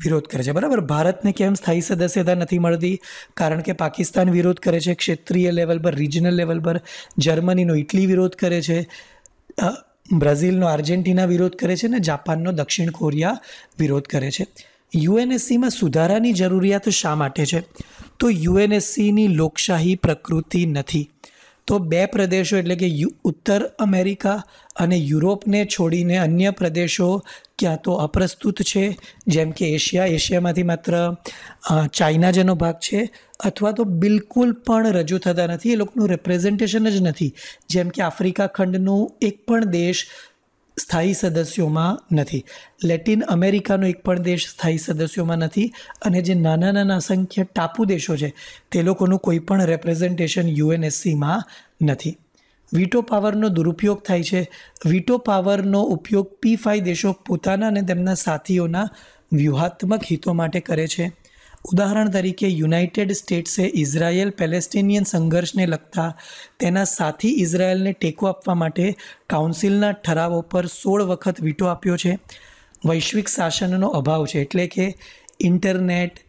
વિરોધ કરે છે બરાબર ભારતને કેમ સ્થાયી સદસ્યતા નથી મળતી કારણ કે પાકિસ્તાન વિરોધ કરે છે ક્ષેત્રીય લેવલ પર રિજનલ લેવલ પર જર્મનીનો ઇટલી વિરોધ કરે છે બ્રાઝિલનો આર્જેન્ટિના વિરોધ કરે છે અને જાપાનનો દક્ષિણ કોરિયા વિરોધ કરે છે યુએનએસસીમાં સુધારાની જરૂરિયાત શા માટે છે તો યુએનએસસીની લોકશાહી પ્રકૃતિ નથી તો બે પ્રદેશો એટલે કે યુ ઉત્તર અમેરિકા અને યુરોપને છોડીને અન્ય પ્રદેશો ક્યાં તો અપ્રસ્તુત છે જેમ કે એશિયા એશિયામાંથી માત્ર ચાઇના જેનો ભાગ છે અથવા તો બિલકુલ પણ રજૂ થતા નથી એ લોકોનું રિપ્રેઝન્ટેશન જ નથી જેમ કે આફ્રિકા ખંડનું એક પણ દેશ સ્થાયી સદસ્યોમાં નથી લેટિન અમેરિકાનો એક પણ દેશ સ્થાયી સદસ્યોમાં નથી અને જે નાના નાના અસંખ્ય ટાપુ દેશો છે તે લોકોનું કોઈ પણ રેપ્રેઝન્ટેશન યુએનએસસીમાં નથી વીટો પાવરનો દુરુપયોગ થાય છે વીટો પાવરનો ઉપયોગ પી ફાઈ દેશો પોતાના અને તેમના સાથીઓના વ્યૂહાત્મક હિતો માટે કરે છે ઉદાહરણ તરીકે યુનાઇટેડ સ્ટેટ્સે ઇઝરાયેલ પેલેસ્ટિનિયન સંઘર્ષને લગતા તેના સાથી ઇઝરાયેલને ટેકો આપવા માટે કાઉન્સિલના ઠરાવો પર સોળ વખત વીટો આપ્યો છે વૈશ્વિક શાસનનો અભાવ છે એટલે કે ઇન્ટરનેટ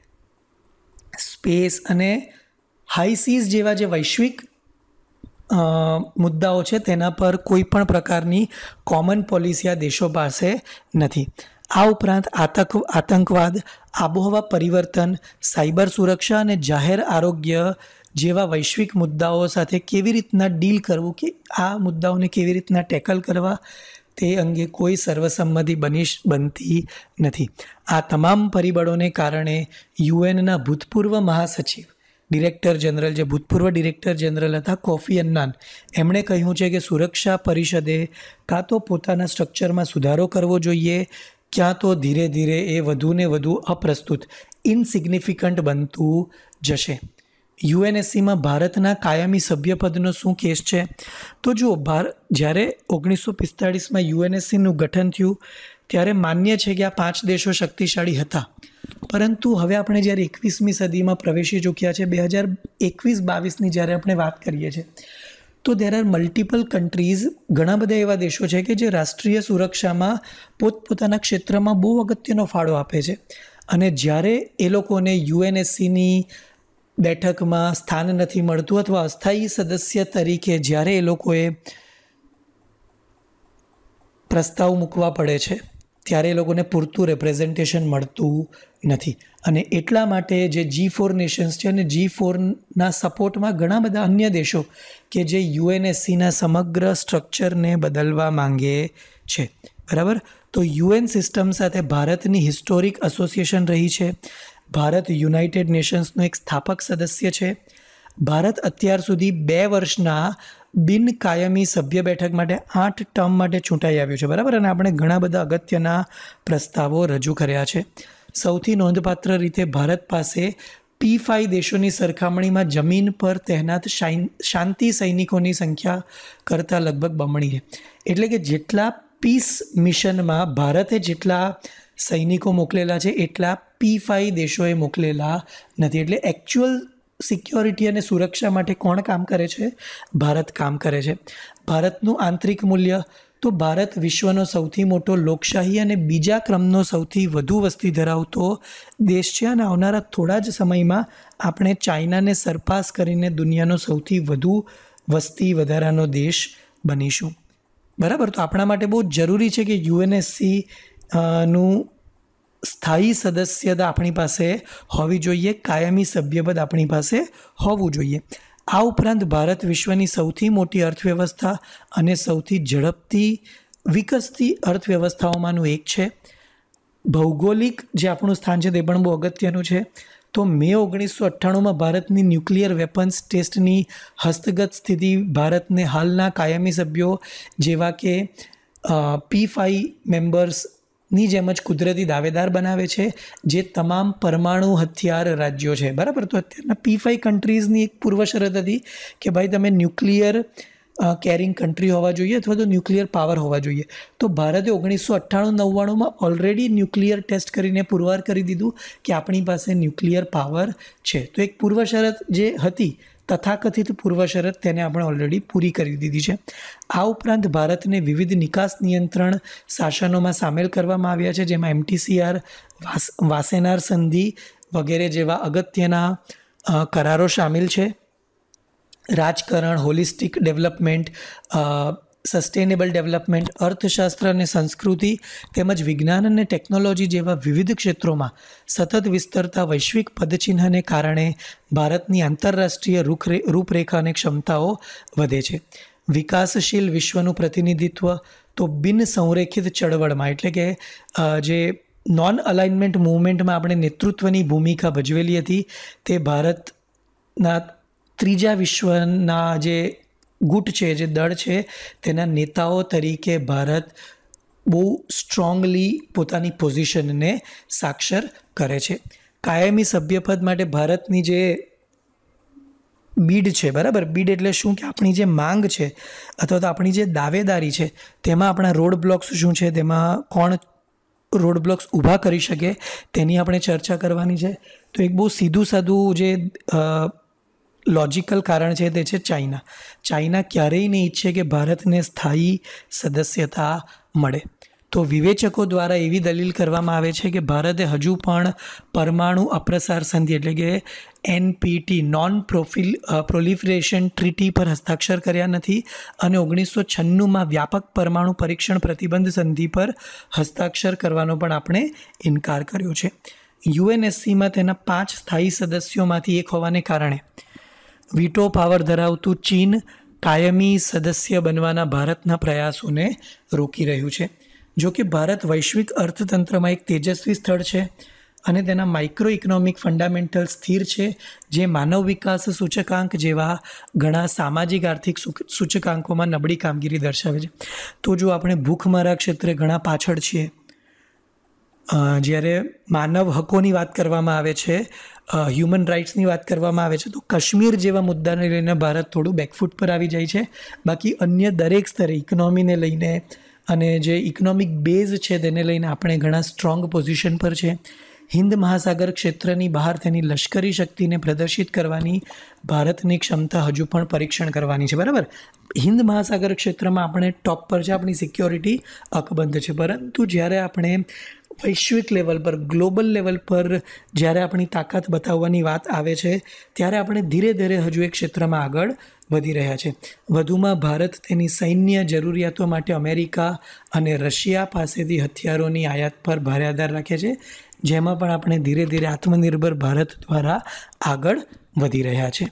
સ્પેસ અને હાઈસીસ જેવા જે વૈશ્વિક મુદ્દાઓ છે તેના પર કોઈ પણ પ્રકારની કોમન પોલિસી આ દેશો પાસે નથી આ ઉપરાંત આતંક આતંકવાદ આબોહવા પરિવર્તન સાયબર સુરક્ષા અને જાહેર આરોગ્ય જેવા વૈશ્વિક મુદ્દાઓ સાથે કેવી રીતના ડીલ કરવું કે આ મુદ્દાઓને કેવી રીતના ટેકલ કરવા તે અંગે કોઈ સર્વસંમતિ બની બનતી નથી આ તમામ પરિબળોને કારણે યુએનના ભૂતપૂર્વ મહાસચિવ ડિરેક્ટર જનરલ જે ભૂતપૂર્વ ડિરેક્ટર જનરલ હતા કોફી અન્નાન એમણે કહ્યું છે કે સુરક્ષા પરિષદે કાં તો પોતાના સ્ટ્રક્ચરમાં સુધારો કરવો જોઈએ ક્યાં તો ધીરે ધીરે એ વધુ ને વધુ અપ્રસ્તુત ઇનસિગ્નિફિકન્ટ બનતું જશે યુએનએસસીમાં ભારતના કાયમી સભ્યપદનો શું કેસ છે તો જુઓ ભાર જ્યારે ઓગણીસો પિસ્તાળીસમાં યુએનએસસીનું ગઠન થયું ત્યારે માન્ય છે કે આ પાંચ દેશો શક્તિશાળી હતા પરંતુ હવે આપણે જ્યારે એકવીસમી સદીમાં પ્રવેશી ચૂક્યા છે બે હજાર એકવીસ બાવીસની જ્યારે આપણે વાત કરીએ છીએ તો દેર આર મલ્ટિપલ કન્ટ્રીઝ ઘણા બધા એવા દેશો છે કે જે રાષ્ટ્રીય સુરક્ષામાં પોતપોતાના ક્ષેત્રમાં બહુ અગત્યનો ફાળો આપે છે અને જ્યારે એ લોકોને યુએનએસસીની બેઠકમાં સ્થાન નથી મળતું અથવા અસ્થાયી સદસ્ય તરીકે જ્યારે એ લોકોએ પ્રસ્તાવ મૂકવા પડે છે ત્યારે એ લોકોને પૂરતું રિપ્રેઝન્ટેશન મળતું નથી અને એટલા માટે જે જી ફોર નેશન્સ છે અને જી ફોરના સપોર્ટમાં ઘણા બધા અન્ય દેશો કે જે યુએનએસસીના સમગ્ર સ્ટ્રક્ચરને બદલવા માંગે છે બરાબર તો યુએન સિસ્ટમ સાથે ભારતની હિસ્ટોરિક એસોસિએશન રહી છે ભારત યુનાઇટેડ નેશન્સનો એક સ્થાપક સદસ્ય છે ભારત અત્યાર સુધી બે વર્ષના બિન કાયમી સભ્ય બેઠક માટે આઠ ટર્મ માટે ચૂંટાઈ આવ્યું છે બરાબર અને આપણે ઘણા બધા અગત્યના પ્રસ્તાવો રજૂ કર્યા છે સૌથી નોંધપાત્ર રીતે ભારત પાસે પી ફાઈ દેશોની સરખામણીમાં જમીન પર તહેનાત શાઇન શાંતિ સૈનિકોની સંખ્યા કરતાં લગભગ બમણી છે એટલે કે જેટલા પીસ મિશનમાં ભારતે જેટલા સૈનિકો મોકલેલા છે એટલા પી ફાઈ દેશોએ મોકલેલા નથી એટલે એકચ્યુઅલ સિક્યોરિટી અને સુરક્ષા માટે કોણ કામ કરે છે ભારત કામ કરે છે ભારતનું આંતરિક મૂલ્ય તો ભારત વિશ્વનો સૌથી મોટો લોકશાહી અને બીજા ક્રમનો સૌથી વધુ વસ્તી ધરાવતો દેશ છે અને આવનારા થોડા જ સમયમાં આપણે ચાઇનાને સરપાસ કરીને દુનિયાનો સૌથી વધુ વસ્તી વધારાનો દેશ બનીશું બરાબર તો આપણા માટે બહુ જરૂરી છે કે યુએનએસસી નું સ્થાયી સદસ્યતા આપણી પાસે હોવી જોઈએ કાયમી સભ્યપદ આપણી પાસે હોવું જોઈએ આ ઉપરાંત ભારત વિશ્વની સૌથી મોટી અર્થવ્યવસ્થા અને સૌથી ઝડપથી વિકસતી અર્થવ્યવસ્થાઓમાંનું એક છે ભૌગોલિક જે આપણું સ્થાન છે તે પણ બહુ અગત્યનું છે તો મે ઓગણીસો અઠ્ઠાણુંમાં ભારતની ન્યુક્લિયર વેપન્સ ટેસ્ટની હસ્તગત સ્થિતિ ભારતને હાલના કાયમી સભ્યો જેવા કે પી ફાઈ મેમ્બર્સ ની જેમ જ કુદરતી દાવેદાર બનાવે છે જે તમામ પરમાણુ હથિયાર રાજ્યો છે બરાબર તો અત્યારના પી ફાઈ કન્ટ્રીઝની એક પૂર્વ શરત હતી કે ભાઈ તમે ન્યુક્લિયર કેરિંગ કન્ટ્રી હોવા જોઈએ અથવા તો ન્યુક્લિયર પાવર હોવા જોઈએ તો ભારતે ઓગણીસો અઠ્ઠાણું નવ્વાણુંમાં ઓલરેડી ન્યુક્લિયર ટેસ્ટ કરીને પુરવાર કરી દીધું કે આપણી પાસે ન્યુક્લિયર પાવર છે તો એક પૂર્વ શરત જે હતી તથાકથિત પૂર્વ શરત તેને આપણે ઓલરેડી પૂરી કરી દીધી છે આ ઉપરાંત ભારતને વિવિધ નિકાસ નિયંત્રણ શાસનોમાં સામેલ કરવામાં આવ્યા છે જેમાં એમટીસીઆર વાસેનાર સંધિ વગેરે જેવા અગત્યના કરારો સામેલ છે રાજકારણ હોલિસ્ટિક ડેવલપમેન્ટ સસ્ટેનેબલ ડેવલપમેન્ટ અર્થશાસ્ત્ર અને સંસ્કૃતિ તેમજ વિજ્ઞાન અને ટેકનોલોજી જેવા વિવિધ ક્ષેત્રોમાં સતત વિસ્તરતા વૈશ્વિક પદચિહ્નને કારણે ભારતની આંતરરાષ્ટ્રીય રૂપરેખા અને ક્ષમતાઓ વધે છે વિકાસશીલ વિશ્વનું પ્રતિનિધિત્વ તો બિન સંરેખિત ચળવળમાં એટલે કે જે નોન અલાઇનમેન્ટ મૂવમેન્ટમાં આપણે નેતૃત્વની ભૂમિકા ભજવેલી હતી તે ભારતના ત્રીજા વિશ્વના જે ગુટ છે જે દળ છે તેના નેતાઓ તરીકે ભારત બહુ સ્ટ્રોંગલી પોતાની પોઝિશનને સાક્ષર કરે છે કાયમી સભ્યપદ માટે ભારતની જે બીડ છે બરાબર બીડ એટલે શું કે આપણી જે માંગ છે અથવા તો આપણી જે દાવેદારી છે તેમાં આપણા રોડ બ્લોક્સ શું છે તેમાં કોણ રોડ બ્લોક્સ ઊભા કરી શકે તેની આપણે ચર્ચા કરવાની છે તો એક બહુ સીધું સાધું જે લોજિકલ કારણ છે તે છે ચાઇના ચાઇના ક્યારેય નહીં ઈચ્છે કે ભારતને સ્થાયી સદસ્યતા મળે તો વિવેચકો દ્વારા એવી દલીલ કરવામાં આવે છે કે ભારતે હજુ પણ પરમાણુ અપ્રસાર સંધિ એટલે કે એનપીટી નોન પ્રોફિલ પ્રોલિફરેશન ટ્રીટી પર હસ્તાક્ષર કર્યા નથી અને ઓગણીસો છન્નુંમાં વ્યાપક પરમાણુ પરીક્ષણ પ્રતિબંધ સંધિ પર હસ્તાક્ષર કરવાનો પણ આપણે ઇનકાર કર્યો છે યુએનએસસીમાં તેના પાંચ સ્થાયી સદસ્યોમાંથી એક હોવાને કારણે વીટો પાવર ધરાવતું ચીન કાયમી સદસ્ય બનવાના ભારતના પ્રયાસોને રોકી રહ્યું છે જો કે ભારત વૈશ્વિક અર્થતંત્રમાં એક તેજસ્વી સ્થળ છે અને તેના માઇક્રો ઇકોનોમિક ફંડામેન્ટલ સ્થિર છે જે માનવ વિકાસ સૂચકાંક જેવા ઘણા સામાજિક આર્થિક સૂચકાંકોમાં નબળી કામગીરી દર્શાવે છે તો જો આપણે ભૂખમરા ક્ષેત્રે ઘણા પાછળ છીએ જ્યારે માનવ હકોની વાત કરવામાં આવે છે હ્યુમન રાઇટ્સની વાત કરવામાં આવે છે તો કાશ્મીર જેવા મુદ્દાને લઈને ભારત થોડું બેકફૂટ પર આવી જાય છે બાકી અન્ય દરેક સ્તરે ઇકોનોમીને લઈને અને જે ઇકોનોમિક બેઝ છે તેને લઈને આપણે ઘણા સ્ટ્રોંગ પોઝિશન પર છે હિન્દ મહાસાગર ક્ષેત્રની બહાર તેની લશ્કરી શક્તિને પ્રદર્શિત કરવાની ભારતની ક્ષમતા હજુ પણ પરીક્ષણ કરવાની છે બરાબર હિન્દ મહાસાગર ક્ષેત્રમાં આપણે ટોપ પર છે આપણી સિક્યોરિટી અકબંધ છે પરંતુ જ્યારે આપણે વૈશ્વિક લેવલ પર ગ્લોબલ લેવલ પર જ્યારે આપણી તાકાત બતાવવાની વાત આવે છે ત્યારે આપણે ધીરે ધીરે હજુ એક ક્ષેત્રમાં આગળ વધી રહ્યા છે વધુમાં ભારત તેની સૈન્ય જરૂરિયાતો માટે અમેરિકા અને રશિયા પાસેથી હથિયારોની આયાત પર ભારે આધાર રાખે છે જેમાં પણ આપણે ધીરે ધીરે આત્મનિર્ભર ભારત દ્વારા આગળ વધી રહ્યા છે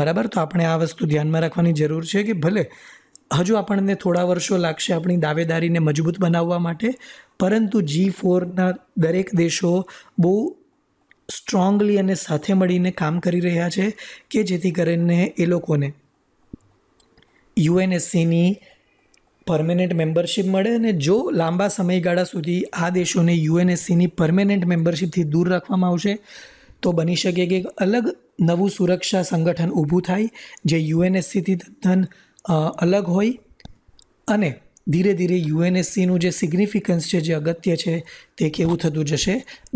બરાબર તો આપણે આ વસ્તુ ધ્યાનમાં રાખવાની જરૂર છે કે ભલે હજુ આપણને થોડા વર્ષો લાગશે આપણી દાવેદારીને મજબૂત બનાવવા માટે પરંતુ જી ફોરના દરેક દેશો બહુ સ્ટ્રોંગલી અને સાથે મળીને કામ કરી રહ્યા છે કે જેથી કરીને એ લોકોને યુએનએસસીની પરમેનન્ટ મેમ્બરશિપ મળે અને જો લાંબા સમયગાળા સુધી આ દેશોને યુએનએસસીની પરમેનન્ટ મેમ્બરશીપથી દૂર રાખવામાં આવશે તો બની શકે કે એક અલગ નવું સુરક્ષા સંગઠન ઊભું થાય જે યુએનએસસીથી તદ્દન અલગ હોય અને ધીરે ધીરે યુએનએસસીનું જે સિગ્નિફિકન્સ છે જે અગત્ય છે તે કેવું થતું જશે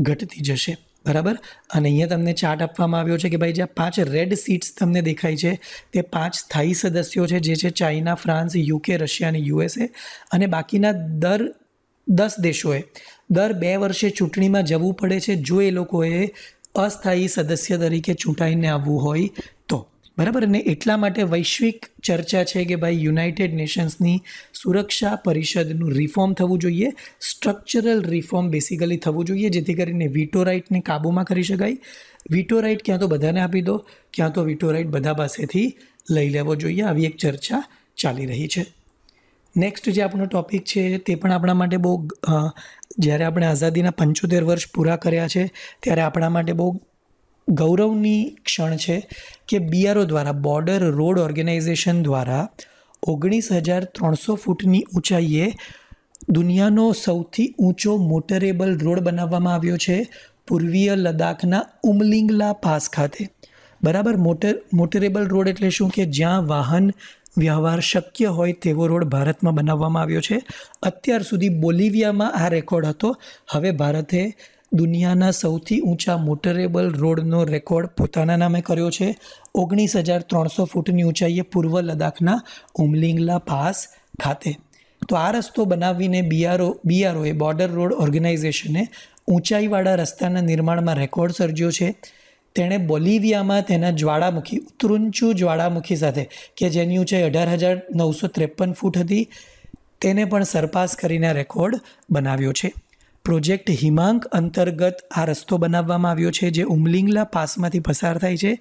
ઘટતી જશે બરાબર અને અહીંયા તમને ચાર્ટ આપવામાં આવ્યો છે કે ભાઈ જે પાંચ રેડ સીટ્સ તમને દેખાય છે તે પાંચ સ્થાયી સદસ્યો છે જે છે ચાઇના ફ્રાન્સ યુકે રશિયા અને યુએસએ અને બાકીના દર દસ દેશોએ દર બે વર્ષે ચૂંટણીમાં જવું પડે છે જો એ લોકોએ અસ્થાયી સદસ્ય તરીકે ચૂંટાઈને આવવું હોય બરાબર અને એટલા માટે વૈશ્વિક ચર્ચા છે કે ભાઈ યુનાઇટેડ નેશન્સની સુરક્ષા પરિષદનું રિફોર્મ થવું જોઈએ સ્ટ્રક્ચરલ રિફોર્મ બેસિકલી થવું જોઈએ જેથી કરીને વિટો રાઇટને કાબૂમાં કરી શકાય વિટો રાઇટ ક્યાં તો બધાને આપી દો ક્યાં તો વિટો રાઇટ બધા પાસેથી લઈ લેવો જોઈએ આવી એક ચર્ચા ચાલી રહી છે નેક્સ્ટ જે આપણો ટૉપિક છે તે પણ આપણા માટે બહુ જ્યારે આપણે આઝાદીના પંચોતેર વર્ષ પૂરા કર્યા છે ત્યારે આપણા માટે બહુ ગૌરવની ક્ષણ છે કે બીઆરઓ દ્વારા બોર્ડર રોડ ઓર્ગેનાઇઝેશન દ્વારા ઓગણીસ હજાર ત્રણસો ફૂટની ઊંચાઈએ દુનિયાનો સૌથી ઊંચો મોટરેબલ રોડ બનાવવામાં આવ્યો છે પૂર્વીય લદ્દાખના ઉમલિંગલા પાસ ખાતે બરાબર મોટર મોટરેબલ રોડ એટલે શું કે જ્યાં વાહન વ્યવહાર શક્ય હોય તેવો રોડ ભારતમાં બનાવવામાં આવ્યો છે અત્યાર સુધી બોલિવિયામાં આ રેકોર્ડ હતો હવે ભારતે દુનિયાના સૌથી ઊંચા મોટરેબલ રોડનો રેકોર્ડ પોતાના નામે કર્યો છે ઓગણીસ હજાર ત્રણસો ફૂટની ઊંચાઈએ પૂર્વ લદ્દાખના ઉમલિંગલા પાસ ખાતે તો આ રસ્તો બનાવીને બીઆરઓ બીઆરઓએ બોર્ડર રોડ ઓર્ગેનાઇઝેશને ઊંચાઈવાળા રસ્તાના નિર્માણમાં રેકોર્ડ સર્જ્યો છે તેણે બોલિવિયામાં તેના જ્વાળામુખી ઉત્રુંચુ જ્વાળામુખી સાથે કે જેની ઊંચાઈ અઢાર હજાર નવસો ત્રેપન ફૂટ હતી તેને પણ સરપાસ કરીને રેકોર્ડ બનાવ્યો છે પ્રોજેક્ટ હિમાંક અંતર્ગત આ રસ્તો બનાવવામાં આવ્યો છે જે ઉમલિંગલા પાસમાંથી પસાર થાય છે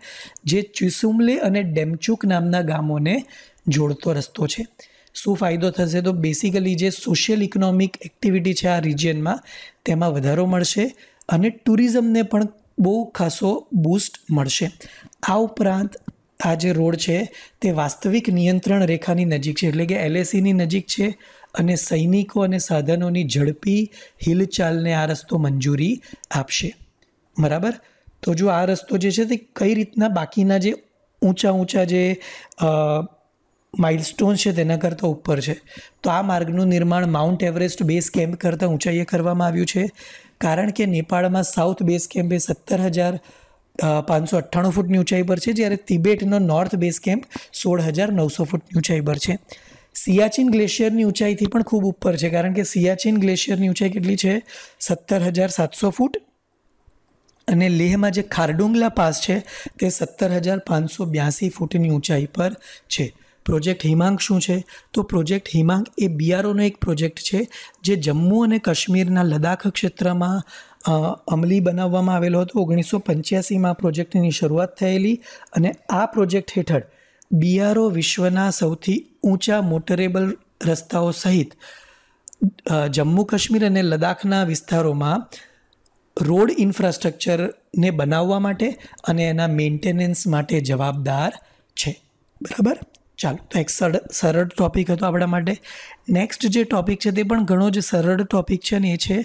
જે ચિસુમલે અને ડેમચુક નામના ગામોને જોડતો રસ્તો છે શું ફાયદો થશે તો બેસિકલી જે સોશિયલ ઇકોનોમિક એક્ટિવિટી છે આ રિજિયનમાં તેમાં વધારો મળશે અને ટુરિઝમને પણ બહુ ખાસો બૂસ્ટ મળશે આ ઉપરાંત આ જે રોડ છે તે વાસ્તવિક નિયંત્રણ રેખાની નજીક છે એટલે કે એલએસીની e નજીક છે અને સૈનિકો અને સાધનોની ઝડપી હિલચાલને આ રસ્તો મંજૂરી આપશે બરાબર તો જો આ રસ્તો જે છે તે કઈ રીતના બાકીના જે ઊંચા ઊંચા જે માઇલસ્ટોન છે તેના કરતાં ઉપર છે તો આ માર્ગનું નિર્માણ માઉન્ટ એવરેસ્ટ બેઝ કેમ્પ કરતાં ઊંચાઈએ કરવામાં આવ્યું છે કારણ કે નેપાળમાં સાઉથ બેઝ કેમ્પ એ સત્તર હજાર પાંચસો અઠ્ઠાણું ફૂટની ઊંચાઈ પર છે જ્યારે તિબેટનો નોર્થ બેઝ કેમ્પ સોળ હજાર નવસો ફૂટની ઊંચાઈ પર છે સિયાચીન ગ્લેશિયરની ઊંચાઈથી પણ ખૂબ ઉપર છે કારણ કે સિયાચીન ગ્લેશિયરની ઊંચાઈ કેટલી છે સત્તર હજાર સાતસો ફૂટ અને લેહમાં જે ખારડુંગલા પાસ છે તે સત્તર હજાર પાંચસો બ્યાસી ફૂટની ઊંચાઈ પર છે પ્રોજેક્ટ હિમાંક શું છે તો પ્રોજેક્ટ હિમાંક એ બિયારોનો એક પ્રોજેક્ટ છે જે જમ્મુ અને કાશ્મીરના લદાખ ક્ષેત્રમાં અમલી બનાવવામાં આવેલો હતો ઓગણીસો પંચ્યાસીમાં પ્રોજેક્ટની શરૂઆત થયેલી અને આ પ્રોજેક્ટ હેઠળ બિયારો વિશ્વના સૌથી ઊંચા મોટરેબલ રસ્તાઓ સહિત જમ્મુ કાશ્મીર અને લદ્દાખના વિસ્તારોમાં રોડ ઇન્ફ્રાસ્ટ્રક્ચરને બનાવવા માટે અને એના મેન્ટેનન્સ માટે જવાબદાર છે બરાબર ચાલો તો એક સરળ સરળ ટૉપિક હતો આપણા માટે નેક્સ્ટ જે ટૉપિક છે તે પણ ઘણો જ સરળ ટૉપિક છે અને એ છે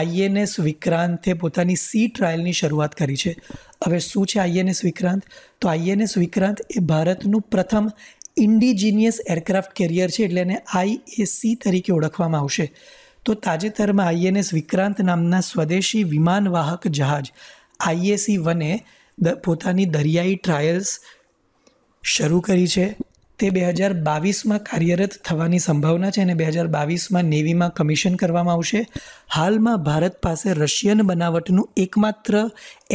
આઈએનએસ વિક્રાંતે પોતાની સી ટ્રાયલની શરૂઆત કરી છે હવે શું છે આઈએનએસ વિક્રાંત તો આઈએનએસ વિક્રાંત એ ભારતનું પ્રથમ ઇન્ડિજિનિયસ એરક્રાફ્ટ કેરિયર છે એટલે એને આઈએસી તરીકે ઓળખવામાં આવશે તો તાજેતરમાં આઈએનએસ વિક્રાંત નામના સ્વદેશી વિમાનવાહક જહાજ આઈએસી વને પોતાની દરિયાઈ ટ્રાયલ્સ શરૂ કરી છે તે બે હજાર બાવીસમાં કાર્યરત થવાની સંભાવના છે અને બે હજાર બાવીસમાં નેવીમાં કમિશન કરવામાં આવશે હાલમાં ભારત પાસે રશિયન બનાવટનું એકમાત્ર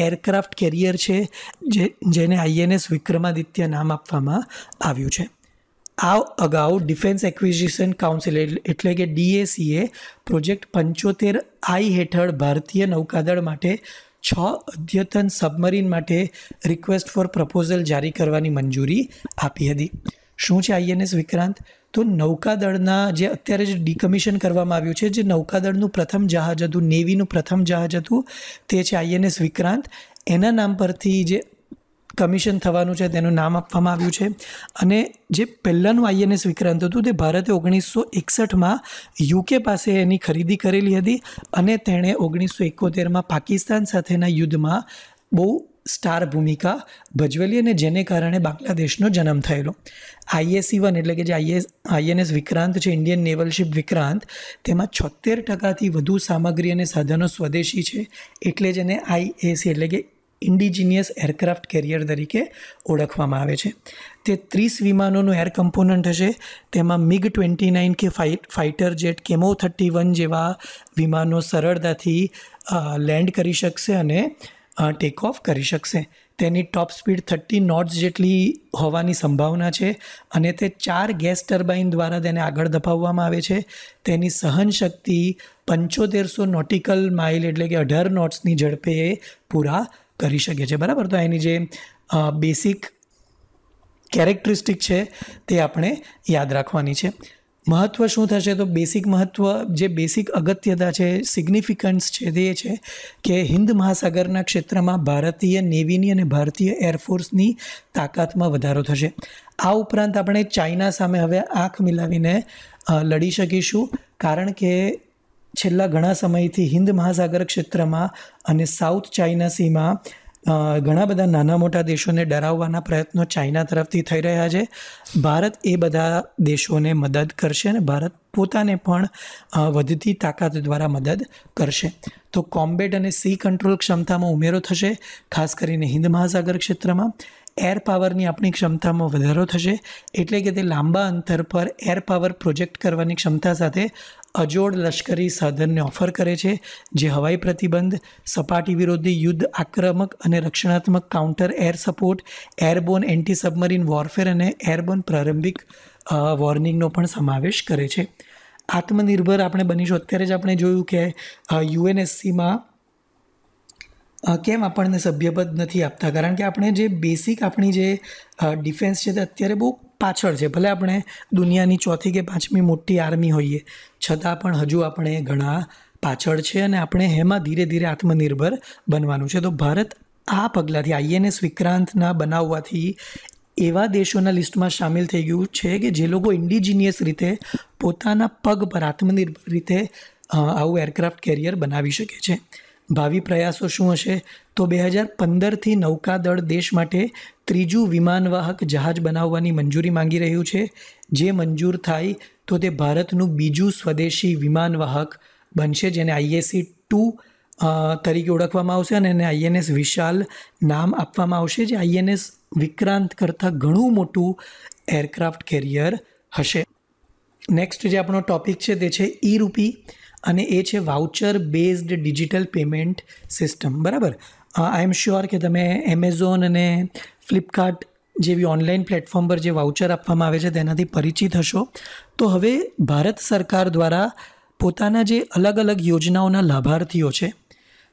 એરક્રાફ્ટ કેરિયર છે જે જેને આઈએનએસ વિક્રમાદિત્ય નામ આપવામાં આવ્યું છે આ અગાઉ ડિફેન્સ એક્વિઝિશન કાઉન્સિલ એટલે કે ડીએસીએ પ્રોજેક્ટ પંચોતેર આઈ હેઠળ ભારતીય નૌકાદળ માટે છ અદ્યતન સબમરીન માટે રિક્વેસ્ટ ફોર પ્રપોઝલ જારી કરવાની મંજૂરી આપી હતી શું છે આઈએનએસ વિક્રાંત તો નૌકાદળના જે અત્યારે જે ડીકમિશન કરવામાં આવ્યું છે જે નૌકાદળનું પ્રથમ જહાજ હતું નેવીનું પ્રથમ જહાજ હતું તે છે આઈએનએસ વિક્રાંત એના નામ પરથી જે કમિશન થવાનું છે તેનું નામ આપવામાં આવ્યું છે અને જે પહેલાંનું આઈએનએસ વિક્રાંત હતું તે ભારતે ઓગણીસો એકસઠમાં યુકે પાસે એની ખરીદી કરેલી હતી અને તેણે ઓગણીસો એકોતેરમાં પાકિસ્તાન સાથેના યુદ્ધમાં બહુ સ્ટાર ભૂમિકા ભજવેલી અને જેને કારણે બાંગ્લાદેશનો જન્મ થયેલો આઈએસી વન એટલે કે જે આઈએસ આઈએનએસ વિક્રાંત છે ઇન્ડિયન નેવલ શિપ વિક્રાંત તેમાં છોતેર ટકાથી વધુ સામગ્રી અને સાધનો સ્વદેશી છે એટલે જ એને આઈએસી એટલે કે ઇન્ડિજિનિયસ એરક્રાફ્ટ કેરિયર તરીકે ઓળખવામાં આવે છે તે ત્રીસ વિમાનોનું એર કમ્પોનન્ટ હશે તેમાં મિગ ટ્વેન્ટી નાઇન કે ફાઇટ ફાઇટર જેટ કેમો થર્ટી વન જેવા વિમાનો સરળતાથી લેન્ડ કરી શકશે અને ટેક ઓફ કરી શકશે તેની ટોપ સ્પીડ થર્ટી નોટ્સ જેટલી હોવાની સંભાવના છે અને તે ચાર ગેસ ટર્બાઇન દ્વારા તેને આગળ ધપાવવામાં આવે છે તેની સહન શક્તિ પંચોતેરસો નોટિકલ માઇલ એટલે કે અઢાર નોટ્સની ઝડપે એ પૂરા કરી શકે છે બરાબર તો એની જે બેસિક કેરેક્ટરિસ્ટિક છે તે આપણે યાદ રાખવાની છે મહત્ત્વ શું થશે તો બેસિક મહત્ત્વ જે બેસિક અગત્યતા છે સિગ્નિફિકન્સ છે તે છે કે હિન્દ મહાસાગરના ક્ષેત્રમાં ભારતીય નેવીની અને ભારતીય એરફોર્સની તાકાતમાં વધારો થશે આ ઉપરાંત આપણે ચાઇના સામે હવે આંખ મિલાવીને લડી શકીશું કારણ કે છેલ્લા ઘણા સમયથી હિન્દ મહાસાગર ક્ષેત્રમાં અને સાઉથ ચાઇના સીમાં ઘણા બધા નાના મોટા દેશોને ડરાવવાના પ્રયત્નો ચાઇના તરફથી થઈ રહ્યા છે ભારત એ બધા દેશોને મદદ કરશે અને ભારત પોતાને પણ વધતી તાકાત દ્વારા મદદ કરશે તો કોમ્બેટ અને સી કંટ્રોલ ક્ષમતામાં ઉમેરો થશે ખાસ કરીને હિન્દ મહાસાગર ક્ષેત્રમાં એર પાવરની આપણી ક્ષમતામાં વધારો થશે એટલે કે તે લાંબા અંતર પર એર પાવર પ્રોજેક્ટ કરવાની ક્ષમતા સાથે અજોડ લશ્કરી સાધનને ઓફર કરે છે જે હવાઈ પ્રતિબંધ સપાટી વિરોધી યુદ્ધ આક્રમક અને રક્ષણાત્મક counter air support airborne anti submarine warfare અને એરબોન પ્રારંભિક વોર્નિંગનો પણ સમાવેશ કરે છે આત્મનિર્ભર આપણે બનીશું અત્યારે જ આપણે જોયું કે યુએનએસસીમાં કેમ આપણને સભ્યપદ નથી આપતા કારણ કે આપણે જે બેસિક આપણી જે ડિફેન્સ છે તે અત્યારે બહુ પાછળ છે ભલે આપણે દુનિયાની ચોથી કે પાંચમી મોટી આર્મી હોઈએ છતાં પણ હજુ આપણે ઘણા પાછળ છે અને આપણે એમાં ધીરે ધીરે આત્મનિર્ભર બનવાનું છે તો ભારત આ પગલાંથી આઈએનએસ વિક્રાંતના બનાવવાથી એવા દેશોના લિસ્ટમાં સામેલ થઈ ગયું છે કે જે લોકો ઇન્ડિજિનિયસ રીતે પોતાના પગ પર આત્મનિર્ભર રીતે આવું એરક્રાફ્ટ કેરિયર બનાવી શકે છે ભાવિ પ્રયાસો શું હશે તો બે હજાર પંદરથી નૌકાદળ દેશ માટે ત્રીજું વિમાનવાહક જહાજ બનાવવાની મંજૂરી માંગી રહ્યું છે જે મંજૂર થાય તો તે ભારતનું બીજું સ્વદેશી વિમાનવાહક બનશે જેને આઈએસી ટુ તરીકે ઓળખવામાં આવશે અને એને આઈએનએસ વિશાલ નામ આપવામાં આવશે જે આઈએનએસ વિક્રાંત કરતાં ઘણું મોટું એરક્રાફ્ટ કેરિયર હશે નેક્સ્ટ જે આપણો ટોપિક છે તે છે ઈ રૂપી અને એ છે voucher based digital payment system બરાબર આઈ એમ શ્યોર કે તમે એમેઝોન અને ફ્લિપકાર્ટ જેવી ઓનલાઈન પ્લેટફોર્મ પર જે વાઉચર આપવામાં આવે છે તેનાથી પરિચિત હશો તો હવે ભારત સરકાર દ્વારા પોતાના જે અલગ અલગ યોજનાઓના લાભાર્થીઓ છે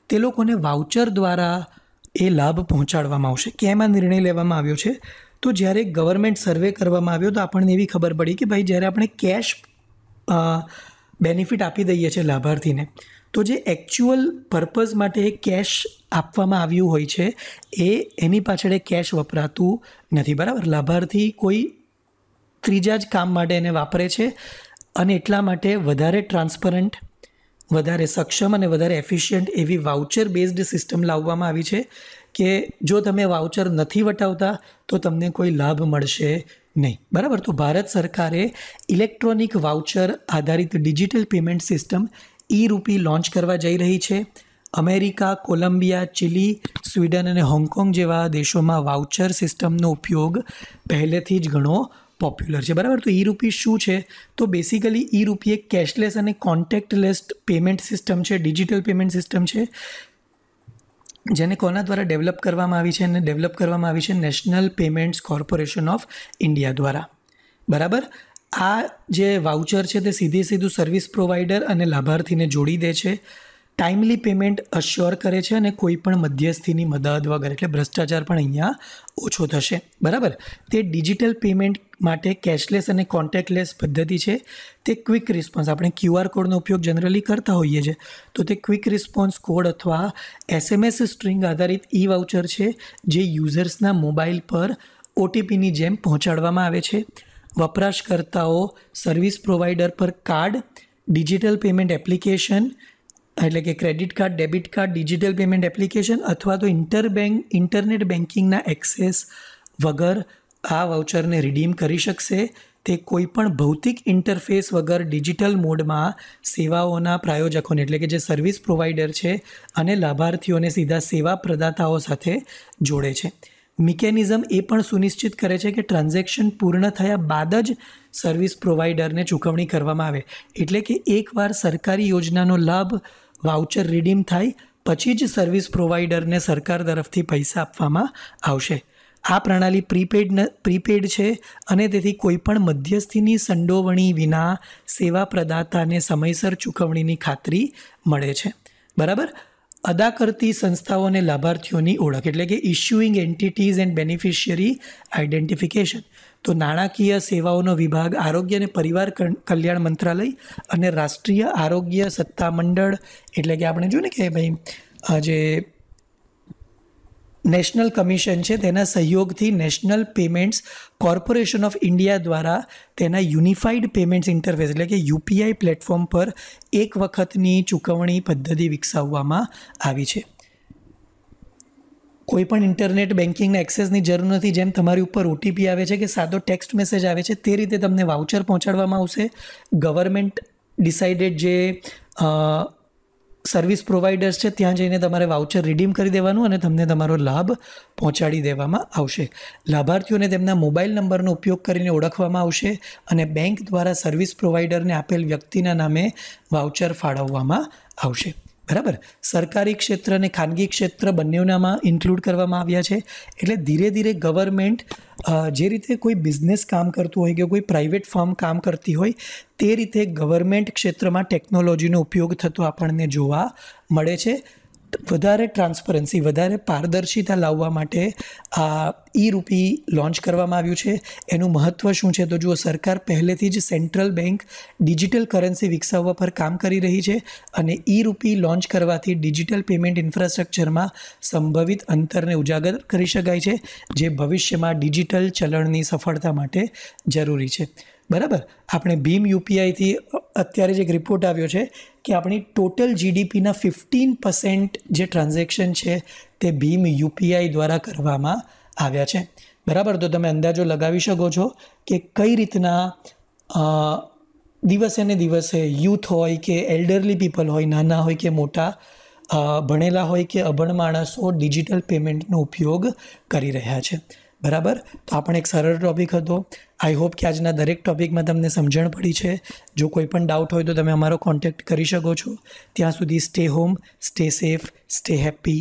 તે લોકોને વાઉચર દ્વારા એ લાભ પહોંચાડવામાં આવશે કેમ આ નિર્ણય લેવામાં આવ્યો છે તો જ્યારે ગવર્મેન્ટ સર્વે કરવામાં આવ્યો તો આપણને એવી ખબર પડી કે ભાઈ જ્યારે આપણે કેશ બેનિફિટ આપી દઈએ છીએ લાભાર્થીને તો જે એકચ્યુઅલ પર્પઝ માટે કેશ આપવામાં આવ્યું હોય છે એ એની પાછળ કેશ વપરાતું નથી બરાબર લાભાર્થી કોઈ ત્રીજા જ કામ માટે એને વાપરે છે અને એટલા માટે વધારે ટ્રાન્સપરન્ટ વધારે સક્ષમ અને વધારે એફિશિયન્ટ એવી વાઉચર બેઝડ સિસ્ટમ લાવવામાં આવી છે કે જો તમે વાઉચર નથી વટાવતા તો તમને કોઈ લાભ મળશે નહીં બરાબર તો ભારત સરકારે ઇલેક્ટ્રોનિક વાઉચર આધારિત digital payment system e RUPI launch કરવા જઈ રહી છે અમેરિકા કોલંબિયા ચીલી સ્વીડન અને હોંગકોંગ જેવા દેશોમાં વાઉચર સિસ્ટમનો ઉપયોગ પહેલેથી જ ઘણો પોપ્યુલર છે બરાબર તો ઈ રૂપી શું છે તો બેસિકલી ઈ રૂપી એક કેશલેસ અને કોન્ટેક્ટલેસ પેમેન્ટ સિસ્ટમ છે ડિજિટલ પેમેન્ટ સિસ્ટમ છે જેને કોના દ્વારા ડેવલપ કરવામાં આવી છે અને ડેવલપ કરવામાં આવી છે National Payments Corporation of India દ્વારા બરાબર આ જે વાઉચર છે તે સીધે સીધું સર્વિસ પ્રોવાઈડર અને લાભાર્થીને જોડી દે છે ટાઈમલી પેમેન્ટ અશ્યોર કરે છે અને કોઈ પણ મધ્યસ્થીની મદદ વગર એટલે ભ્રષ્ટાચાર પણ અહીંયા ઓછો થશે બરાબર તે ડિજિટલ પેમેન્ટ માટે કેશલેસ અને કોન્ટેક્ટલેસ પદ્ધતિ છે તે ક્વિક રિસ્પોન્સ આપણે ક્યુઆર કોડનો ઉપયોગ જનરલી કરતા હોઈએ છીએ તો તે ક્વિક રિસ્પોન્સ કોડ અથવા એસએમએસ સ્ટ્રિંગ આધારિત ઈ વાઉચર છે જે યુઝર્સના મોબાઈલ પર ઓટીપીની જેમ પહોંચાડવામાં આવે છે વપરાશકર્તાઓ સર્વિસ પ્રોવાઈડર પર કાર્ડ ડિજિટલ પેમેન્ટ એપ્લિકેશન એટલે કે credit card debit card digital payment application અથવા તો ઇન્ટરબેંક ઇન્ટરનેટ બેન્કિંગના એક્સેસ વગર આ વાઉચરને રિડીમ કરી શકશે તે કોઈપણ ભૌતિક ઇન્ટરફેસ વગર ડિજિટલ મોડમાં સેવાઓના પ્રાયોજકોને એટલે કે જે સર્વિસ પ્રોવાઈડર છે અને લાભાર્થીઓને સીધા સેવા પ્રદાતાઓ સાથે જોડે છે મિકેનિઝમ એ પણ સુનિશ્ચિત કરે છે કે ટ્રાન્ઝેક્શન પૂર્ણ થયા બાદ જ સર્વિસ પ્રોવાઈડરને ચૂકવણી કરવામાં આવે એટલે કે એકવાર સરકારી યોજનાનો લાભ વાઉચર રિડીમ થાય પછી જ સર્વિસ પ્રોવાઈડરને સરકાર તરફથી પૈસા આપવામાં આવશે આ પ્રણાલી પ્રીપેડ પ્રીપેડ છે અને તેથી કોઈપણ મધ્યસ્થીની સંડોવણી વિના સેવા પ્રદાતાને સમયસર ચૂકવણીની ખાતરી મળે છે બરાબર અદા કરતી સંસ્થાઓને લાભાર્થીઓની ઓળખ એટલે કે issuing entities and beneficiary identification તો નાણાકીય સેવાઓનો વિભાગ આરોગ્ય અને પરિવાર કલ્યાણ મંત્રાલય અને રાષ્ટ્રીય આરોગ્ય સત્તામંડળ એટલે કે આપણે જોઈએ ને કે ભાઈ જે નેશનલ કમિશન છે તેના સહયોગથી National Payments Corporation of India દ્વારા તેના યુનિફાઈડ પેમેન્ટ્સ ઇન્ટરફેસ એટલે કે યુપીઆઈ પ્લેટફોર્મ પર એક વખતની ચૂકવણી પદ્ધતિ વિકસાવવામાં આવી છે કોઈપણ ઇન્ટરનેટ બેન્કિંગના એક્સેસની જરૂર નથી જેમ તમારી ઉપર ઓટીપી આવે છે કે સાદો ટેક્સ્ટ મેસેજ આવે છે તે રીતે તમને વાઉચર પહોંચાડવામાં આવશે ગવર્મેન્ટ ડિસાઇડેડ જે સર્વિસ પ્રોવાઈડર્સ છે ત્યાં જઈને તમારે વાઉચર રિડીમ કરી દેવાનું અને તમને તમારો લાભ પહોંચાડી દેવામાં આવશે લાભાર્થીઓને તેમના મોબાઈલ નંબરનો ઉપયોગ કરીને ઓળખવામાં આવશે અને બેંક દ્વારા સર્વિસ પ્રોવાઈડરને આપેલ વ્યક્તિના નામે વાઉચર ફાળવવામાં આવશે બરાબર સરકારી ક્ષેત્ર અને ખાનગી ક્ષેત્ર બંનેઓનામાં ઇન્ક્લુડ કરવામાં આવ્યા છે એટલે ધીરે ધીરે ગવર્મેન્ટ જે રીતે કોઈ બિઝનેસ કામ કરતું હોય કે કોઈ પ્રાઇવેટ ફર્મ કામ કરતી હોય તે રીતે ગવર્મેન્ટ ક્ષેત્રમાં ટેકનોલોજીનો ઉપયોગ થતો આપણને જોવા મળે છે વધારે ટ્રાન્સપરન્સી વધારે પારદર્શિતા લાવવા માટે આ ઈ રૂપી લોન્ચ કરવામાં આવ્યું છે એનું મહત્ત્વ શું છે તો જુઓ સરકાર પહેલેથી જ સેન્ટ્રલ બેંક ડિજિટલ કરન્સી વિકસાવવા પર કામ કરી રહી છે અને ઈ રૂપી લોન્ચ કરવાથી ડિજિટલ પેમેન્ટ ઇન્ફ્રાસ્ટ્રક્ચરમાં સંભવિત અંતરને ઉજાગર કરી શકાય છે જે ભવિષ્યમાં ડિજિટલ ચલણની સફળતા માટે જરૂરી છે બરાબર આપણે ભીમ યુપીઆઈથી અત્યારે જે એક રિપોર્ટ આવ્યો છે કે આપણી ટોટલ જીડીપીના ફિફ્ટીન પર્સેન્ટ જે ટ્રાન્ઝેક્શન છે તે ભીમ યુપીઆઈ દ્વારા કરવામાં આવ્યા છે બરાબર તો તમે અંદાજો લગાવી શકો છો કે કઈ રીતના દિવસે ને દિવસે યુથ હોય કે એલ્ડરલી પીપલ હોય નાના હોય કે મોટા ભણેલા હોય કે અભણ માણસો ડિજિટલ પેમેન્ટનો ઉપયોગ કરી રહ્યા છે બરાબર તો આ પણ એક સરળ ટૉપિક હતો આઈ હોપ કે આજના દરેક ટૉપિકમાં તમને સમજણ પડી છે જો કોઈ પણ ડાઉટ હોય તો તમે અમારો કોન્ટેક્ટ કરી શકો છો ત્યાં સુધી stay home stay safe stay happy